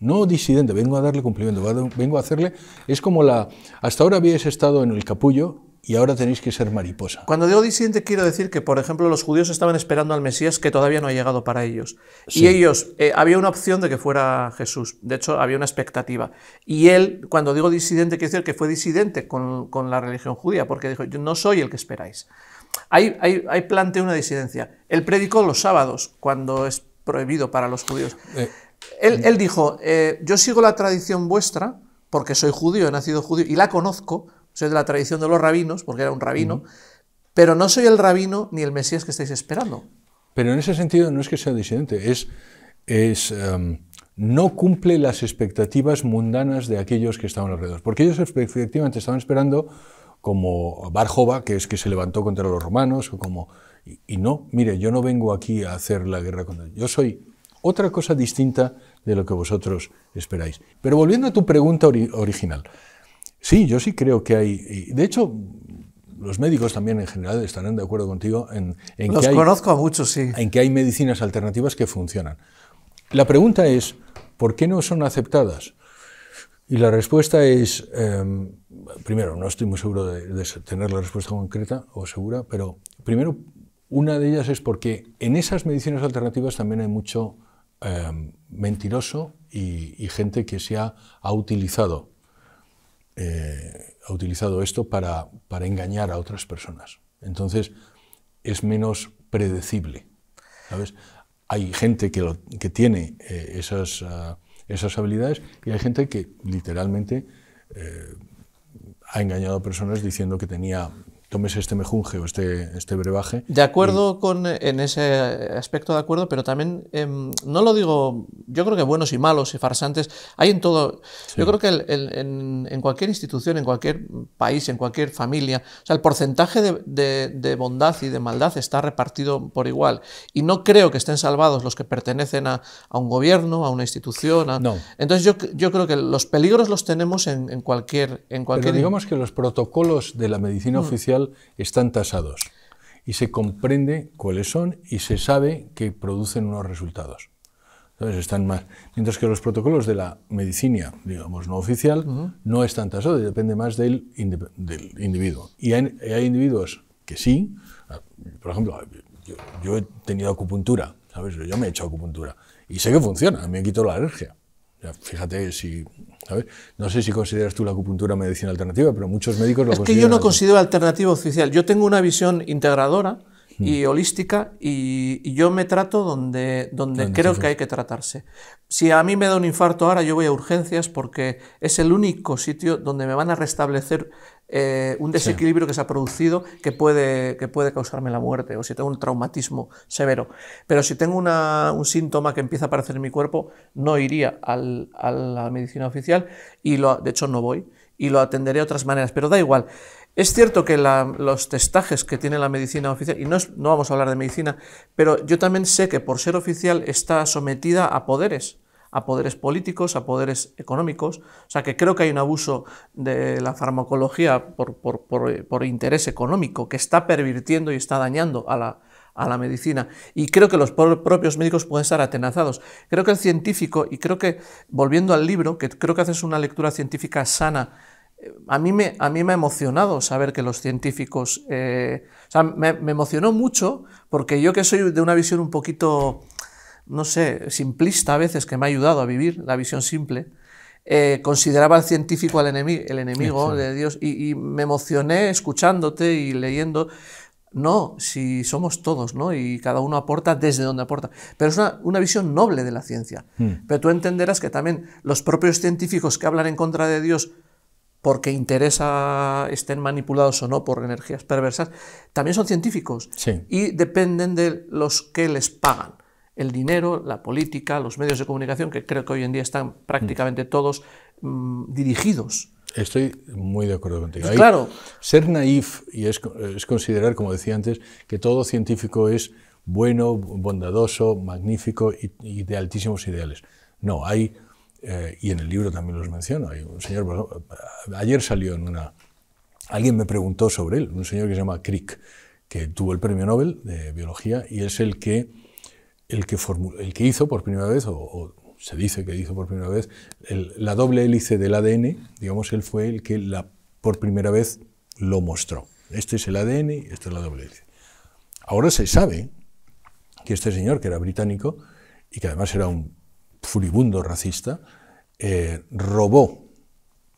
no disidente, vengo a darle cumplimiento, vengo a hacerle... Es como la... Hasta ahora habíais estado en el capullo y ahora tenéis que ser mariposa. Cuando digo disidente quiero decir que, por ejemplo, los judíos estaban esperando al Mesías que todavía no ha llegado para ellos. Y ellos, eh, había una opción de que fuera Jesús, de hecho había una expectativa. Y él, cuando digo disidente, quiere decir que fue disidente con, la religión judía, porque dijo, yo no soy el que esperáis. Ahí, hay, hay, una disidencia. Él predicó los sábados, cuando es prohibido para los judíos. Eh, él, dijo, eh, yo sigo la tradición vuestra porque soy judío, he nacido judío y la conozco, soy de la tradición de los rabinos, porque era un rabino, pero no soy el rabino ni el Mesías que estáis esperando. Pero en ese sentido no es que sea disidente, es, em, no cumple las expectativas mundanas de aquellos que estaban alrededor, porque ellos efectivamente estaban esperando como Barjova, que es que se levantó contra los romanos, como... Y, no, mire, yo no vengo aquí a hacer la guerra contra... Yo soy otra cosa distinta de lo que vosotros esperáis. Pero volviendo a tu pregunta original, sí, yo sí creo que hay, de hecho, los médicos también en general estarán de acuerdo contigo en, los que hay, conozco a muchos, sí. En que hay medicinas alternativas que funcionan. La pregunta es, ¿por qué no son aceptadas? Y la respuesta es, em, primero, no estoy muy seguro de, de, tener la respuesta concreta o segura, pero primero, una de ellas es porque en esas medicinas alternativas también hay mucho Em, mentiroso y, gente que se ha, utilizado, eh, ha utilizado esto para, para engañar a otras personas. Entonces, es menos predecible. Hay gente que, tiene eh, esas, ah, esas, habilidades y hay gente que literalmente eh, ha engañado a personas diciendo que tenía tomes este mejunje o este, este brebaje. De acuerdo con, en ese aspecto de acuerdo, pero también, em, no lo digo, yo creo que buenos y malos y farsantes, hay en todo, yo creo que en, en, cualquier institución, en cualquier país, en cualquier familia, o sea, el porcentaje de, bondad y de maldad está repartido por igual. Y no creo que estén salvados los que pertenecen a, a un gobierno, a una institución. A... No. Entonces yo, yo creo que los peligros los tenemos en, cualquier... En cualquier... digamos que los protocolos de la medicina mm. oficial están tasados y se comprende cuáles son y se sabe que producen unos resultados. Entonces están más. Mientras que los protocolos de la medicina, digamos, no oficial, no están tasados, depende más del, individuo. Y hay, individuos que sí, ah, por ejemplo, ah, yo, he tenido acupuntura, ¿sabes? Yo me he hecho acupuntura y sé que funciona, me quito la alergia fíjate, si, no sé si consideras tú la acupuntura medicina alternativa, pero muchos médicos lo Es que yo no considero alternativa oficial. Yo tengo una visión integradora hmm. y holística y, yo me trato donde, donde creo que hay que tratarse. Si a mí me da un infarto ahora, yo voy a urgencias porque es el único sitio donde me van a restablecer eh, un desequilibrio que se ha producido que puede, que puede causarme la muerte, o si tengo un traumatismo severo. Pero si tengo un síntoma que empieza a aparecer en mi cuerpo, no iría a la medicina oficial y lo, de hecho no voy y lo atenderé de otras maneras, pero da igual. Es cierto que los testajes que tiene la medicina oficial, y no, no vamos a hablar de medicina, pero yo también sé que por ser oficial está sometida a poderes a poderes políticos, a poderes económicos. O sea que creo que hay un abuso de la farmacología por, eh, interés económico que está pervirtiendo y está dañando a la, medicina. Y creo que los propios médicos pueden estar atenazados. Creo que el científico, y creo que, volviendo al libro, que creo que haces una lectura científica sana, eh, a mí me, a mí me ha emocionado saber que los científicos... Eh, o sea, me, emocionó mucho porque yo que soy de una visión un poquito no sé, simplista a veces que me ha ayudado a vivir, la visión simple, eh, consideraba al científico enemigo, el enemigo de Dios y, me emocioné escuchándote y leyendo. No, si somos todos, ¿no? Y cada uno aporta desde donde aporta. Pero es una, visión noble de la ciencia. Hmm. Pero tú entenderás que también los propios científicos que hablan en contra de Dios porque interesa estén manipulados o no por energías perversas, también son científicos y dependen de los que les pagan el dinero, la política, los medios de comunicación, que creo que hoy en día están prácticamente todos mm, dirigidos. Estoy muy de acuerdo contigo. Pues claro. Ser naif y es, considerar, como decía antes, que todo científico es bueno, bondadoso, magnífico y, de altísimos ideales. No, hay, eh, y en el libro también los menciono, hay un señor, ayer salió en una, alguien me preguntó sobre él, un señor que se llama Crick, que tuvo el premio Nobel de Biología y es el que el que, el que hizo por primera vez, o, se dice que hizo por primera vez, la doble hélice del ADN, digamos, él fue el que por primera vez lo mostró. Este es el ADN y esta es la doble hélice. Ahora se sabe que este señor, que era británico y que además era un furibundo racista, eh, robó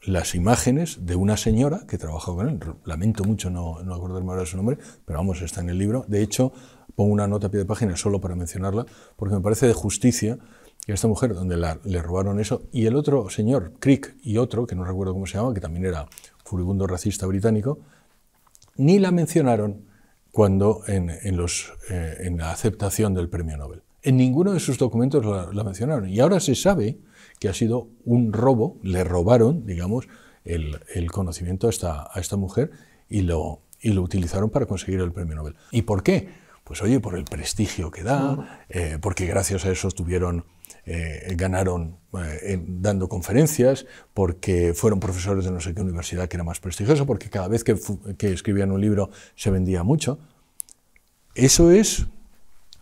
las imágenes de una señora que trabajó con él. Lamento mucho no, no acordarme ahora su nombre, pero vamos, está en el libro. De hecho, pongo una nota a pie de página solo para mencionarla, porque me parece de justicia que a esta mujer, donde la, le robaron eso, y el otro señor, Crick, y otro, que no recuerdo cómo se llama, que también era furibundo racista británico, ni la mencionaron cuando en, eh, la aceptación del premio Nobel. En ninguno de sus documentos la, mencionaron. Y ahora se sabe que ha sido un robo, le robaron, digamos, el, conocimiento a esta, a esta mujer y lo, y lo utilizaron para conseguir el premio Nobel. ¿Y por qué? pues oye, por el prestigio que da, eh, porque gracias a eso tuvieron, eh, ganaron eh, dando conferencias, porque fueron profesores de no sé qué universidad que era más prestigioso, porque cada vez que, escribían un libro se vendía mucho. Eso es,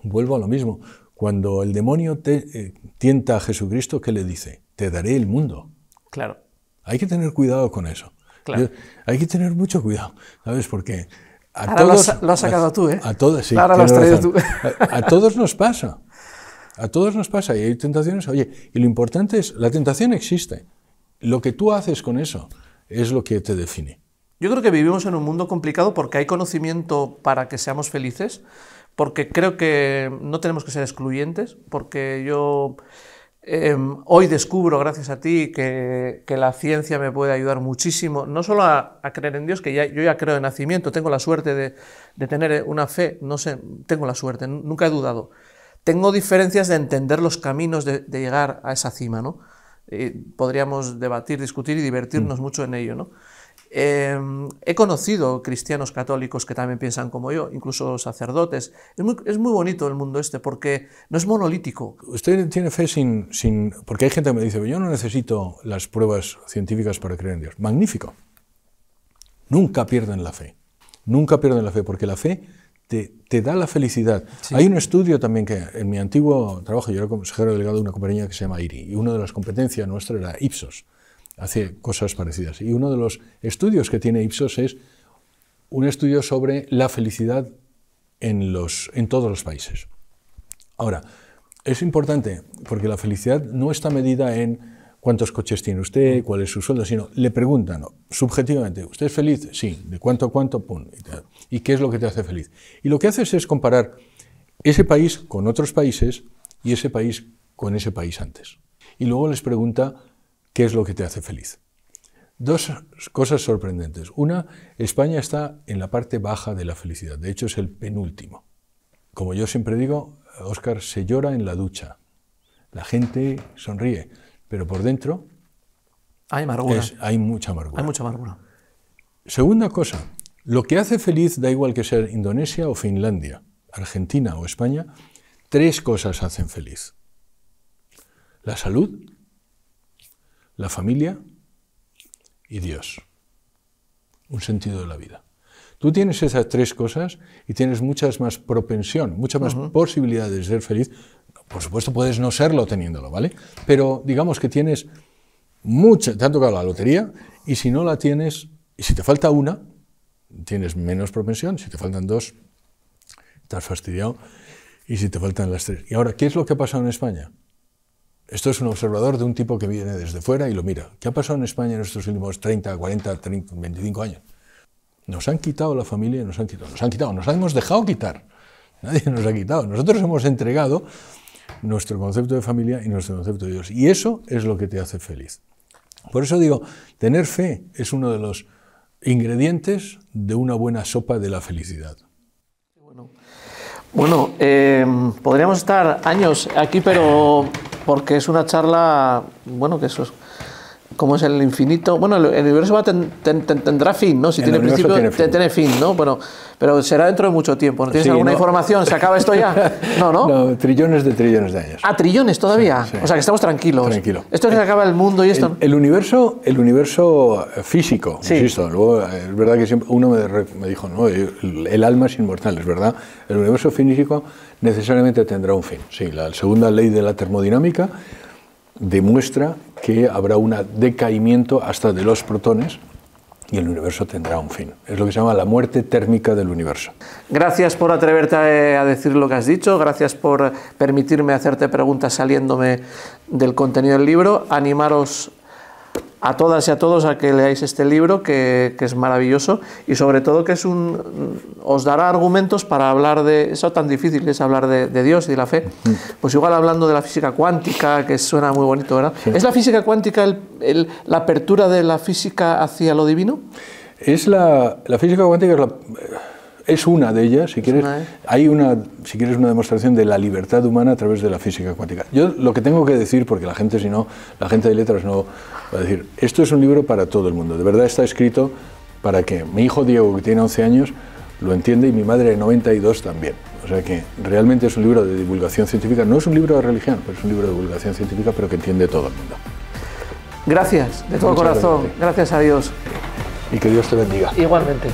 vuelvo a lo mismo, cuando el demonio tienta a Jesucristo, ¿qué le dice? Te daré el mundo. Claro. Hay que tener cuidado con eso. Claro. Hay que tener mucho cuidado, ¿sabes? por qué? a Ahora todos, lo, has sacado tú, ¿eh? A todos, sí. Ahora lo has traído tú. a, todos nos pasa. A todos nos pasa. Y hay tentaciones. Oye, y lo importante es, la tentación existe. Lo que tú haces con eso es lo que te define. Yo creo que vivimos en un mundo complicado porque hay conocimiento para que seamos felices, porque creo que no tenemos que ser excluyentes, porque yo Em, hoy descubro, gracias a ti, que, la ciencia me puede ayudar muchísimo, no solo a, creer en Dios, que yo ya creo en nacimiento, tengo la suerte de, tener eh, una fe, no sé, tengo la suerte, nunca he dudado. Tengo diferencias de entender los caminos de, llegar a esa cima, ¿no? podríamos debatir, discutir y divertirnos mm. mucho en ello, ¿no? Em, he conocido cristianos católicos que también piensan como yo, incluso sacerdotes. Es muy, bonito el mundo este porque no es monolítico. Usted tiene fe sin, Porque hay gente que me dice, yo no necesito las pruebas científicas para creer en Dios. Magnífico. Nunca pierden la fe. Nunca pierden la fe, porque la fe te, te da la felicidad. Hay un estudio también que en mi antiguo trabajo, yo era consejero delegado de una compañía que se llama IRI, y una de las competencias nuestra era Ipsos hace cosas parecidas. Y uno de los estudios que tiene Ipsos es un estudio sobre la felicidad en, los, en todos los países. Ahora, es importante porque la felicidad no está medida en cuántos coches tiene usted, mm. cuál es su sueldo, sino le preguntan subjetivamente, ¿usted es feliz? Sí, ¿de cuánto a cuánto? Pum, y, ¿Y qué es lo que te hace feliz? Y lo que haces es comparar ese país con otros países y ese país con ese país antes. Y luego les pregunta qué es lo que te hace feliz. Dos cosas sorprendentes. Una, España está en la parte baja de la felicidad, de hecho es el penúltimo. Como yo siempre digo, Oscar se llora en la ducha. La gente sonríe, pero por dentro hay amargura. hay mucha amargura. Hay mucha amargura. Segunda cosa, lo que hace feliz, da igual que sea Indonesia o Finlandia, Argentina o España, tres cosas hacen feliz. La salud, la familia y Dios. Un sentido de la vida. Tú tienes esas tres cosas y tienes muchas más propensión, muchas más posibilidades de ser feliz. Por supuesto, puedes no serlo teniéndolo, ¿vale? Pero digamos que tienes mucha, te ha tocado la lotería y si no la tienes, y si te falta una, tienes menos propensión, si te faltan dos, estás fastidiado, y si te faltan las tres. ¿Y ahora qué es lo que ha pasado en España? Esto es un observador de un tipo que viene desde fuera y lo mira. ¿Qué ha pasado en España en estos últimos 30, 40, 30, 25 años? Nos han quitado la familia, nos han quitado, nos han quitado, nos hemos dejado quitar. Nadie nos ha quitado. Nosotros hemos entregado nuestro concepto de familia y nuestro concepto de Dios. Y eso es lo que te hace feliz. Por eso digo, tener fe es uno de los ingredientes de una buena sopa de la felicidad. Bueno, eh, podríamos estar años aquí, pero porque es una charla, bueno, que eso es como es el infinito. Bueno, el, universo tendrá fin, ¿no? Si tiene principio, tiene fin. ¿no? Bueno, pero será dentro de mucho tiempo. ¿No tienes alguna información? ¿Se acaba esto ya? No, ¿no? trillones de trillones de años. A ah, trillones todavía. O sea, que estamos tranquilos. Tranquilo. Esto se acaba el mundo y esto. El, universo, el universo eh, físico, insisto. Luego, eh, es verdad que siempre uno me, dijo, no, el alma es inmortal, es verdad. El universo físico necesariamente tendrá un fin. Sí, la segunda ley de la termodinámica demuestra que habrá un decaimiento hasta de los protones y el universo tendrá un fin. Es lo que se llama la muerte térmica del universo. Gracias por atreverte a eh, decir lo que has dicho, gracias por permitirme hacerte preguntas saliéndome del contenido del libro. Animaros a todas y a todos a que leáis este libro, que, es maravilloso y sobre todo que es un, os dará argumentos para hablar de eso tan difícil es hablar de, Dios y de la fe. Mm. Pues igual hablando de la física cuántica, que suena muy bonito, ¿verdad? ¿Es la física cuántica la apertura de la física hacia lo divino? Es la, la física cuántica es la es una de ellas, si quieres, ¿eh? hay una, si quieres una demostración de la libertad humana a través de la física cuántica. Yo lo que tengo que decir, porque la gente, si no, la gente de letras no va a decir, esto es un libro para todo el mundo, de verdad está escrito para que mi hijo Diego, que tiene 11 años, lo entiende y mi madre de 92 también. O sea que realmente es un libro de divulgación científica, no es un libro de religión, pero es un libro de divulgación científica, pero que entiende todo el mundo. Gracias, de todo corazón, gracias a Dios. Y que Dios te bendiga. Igualmente.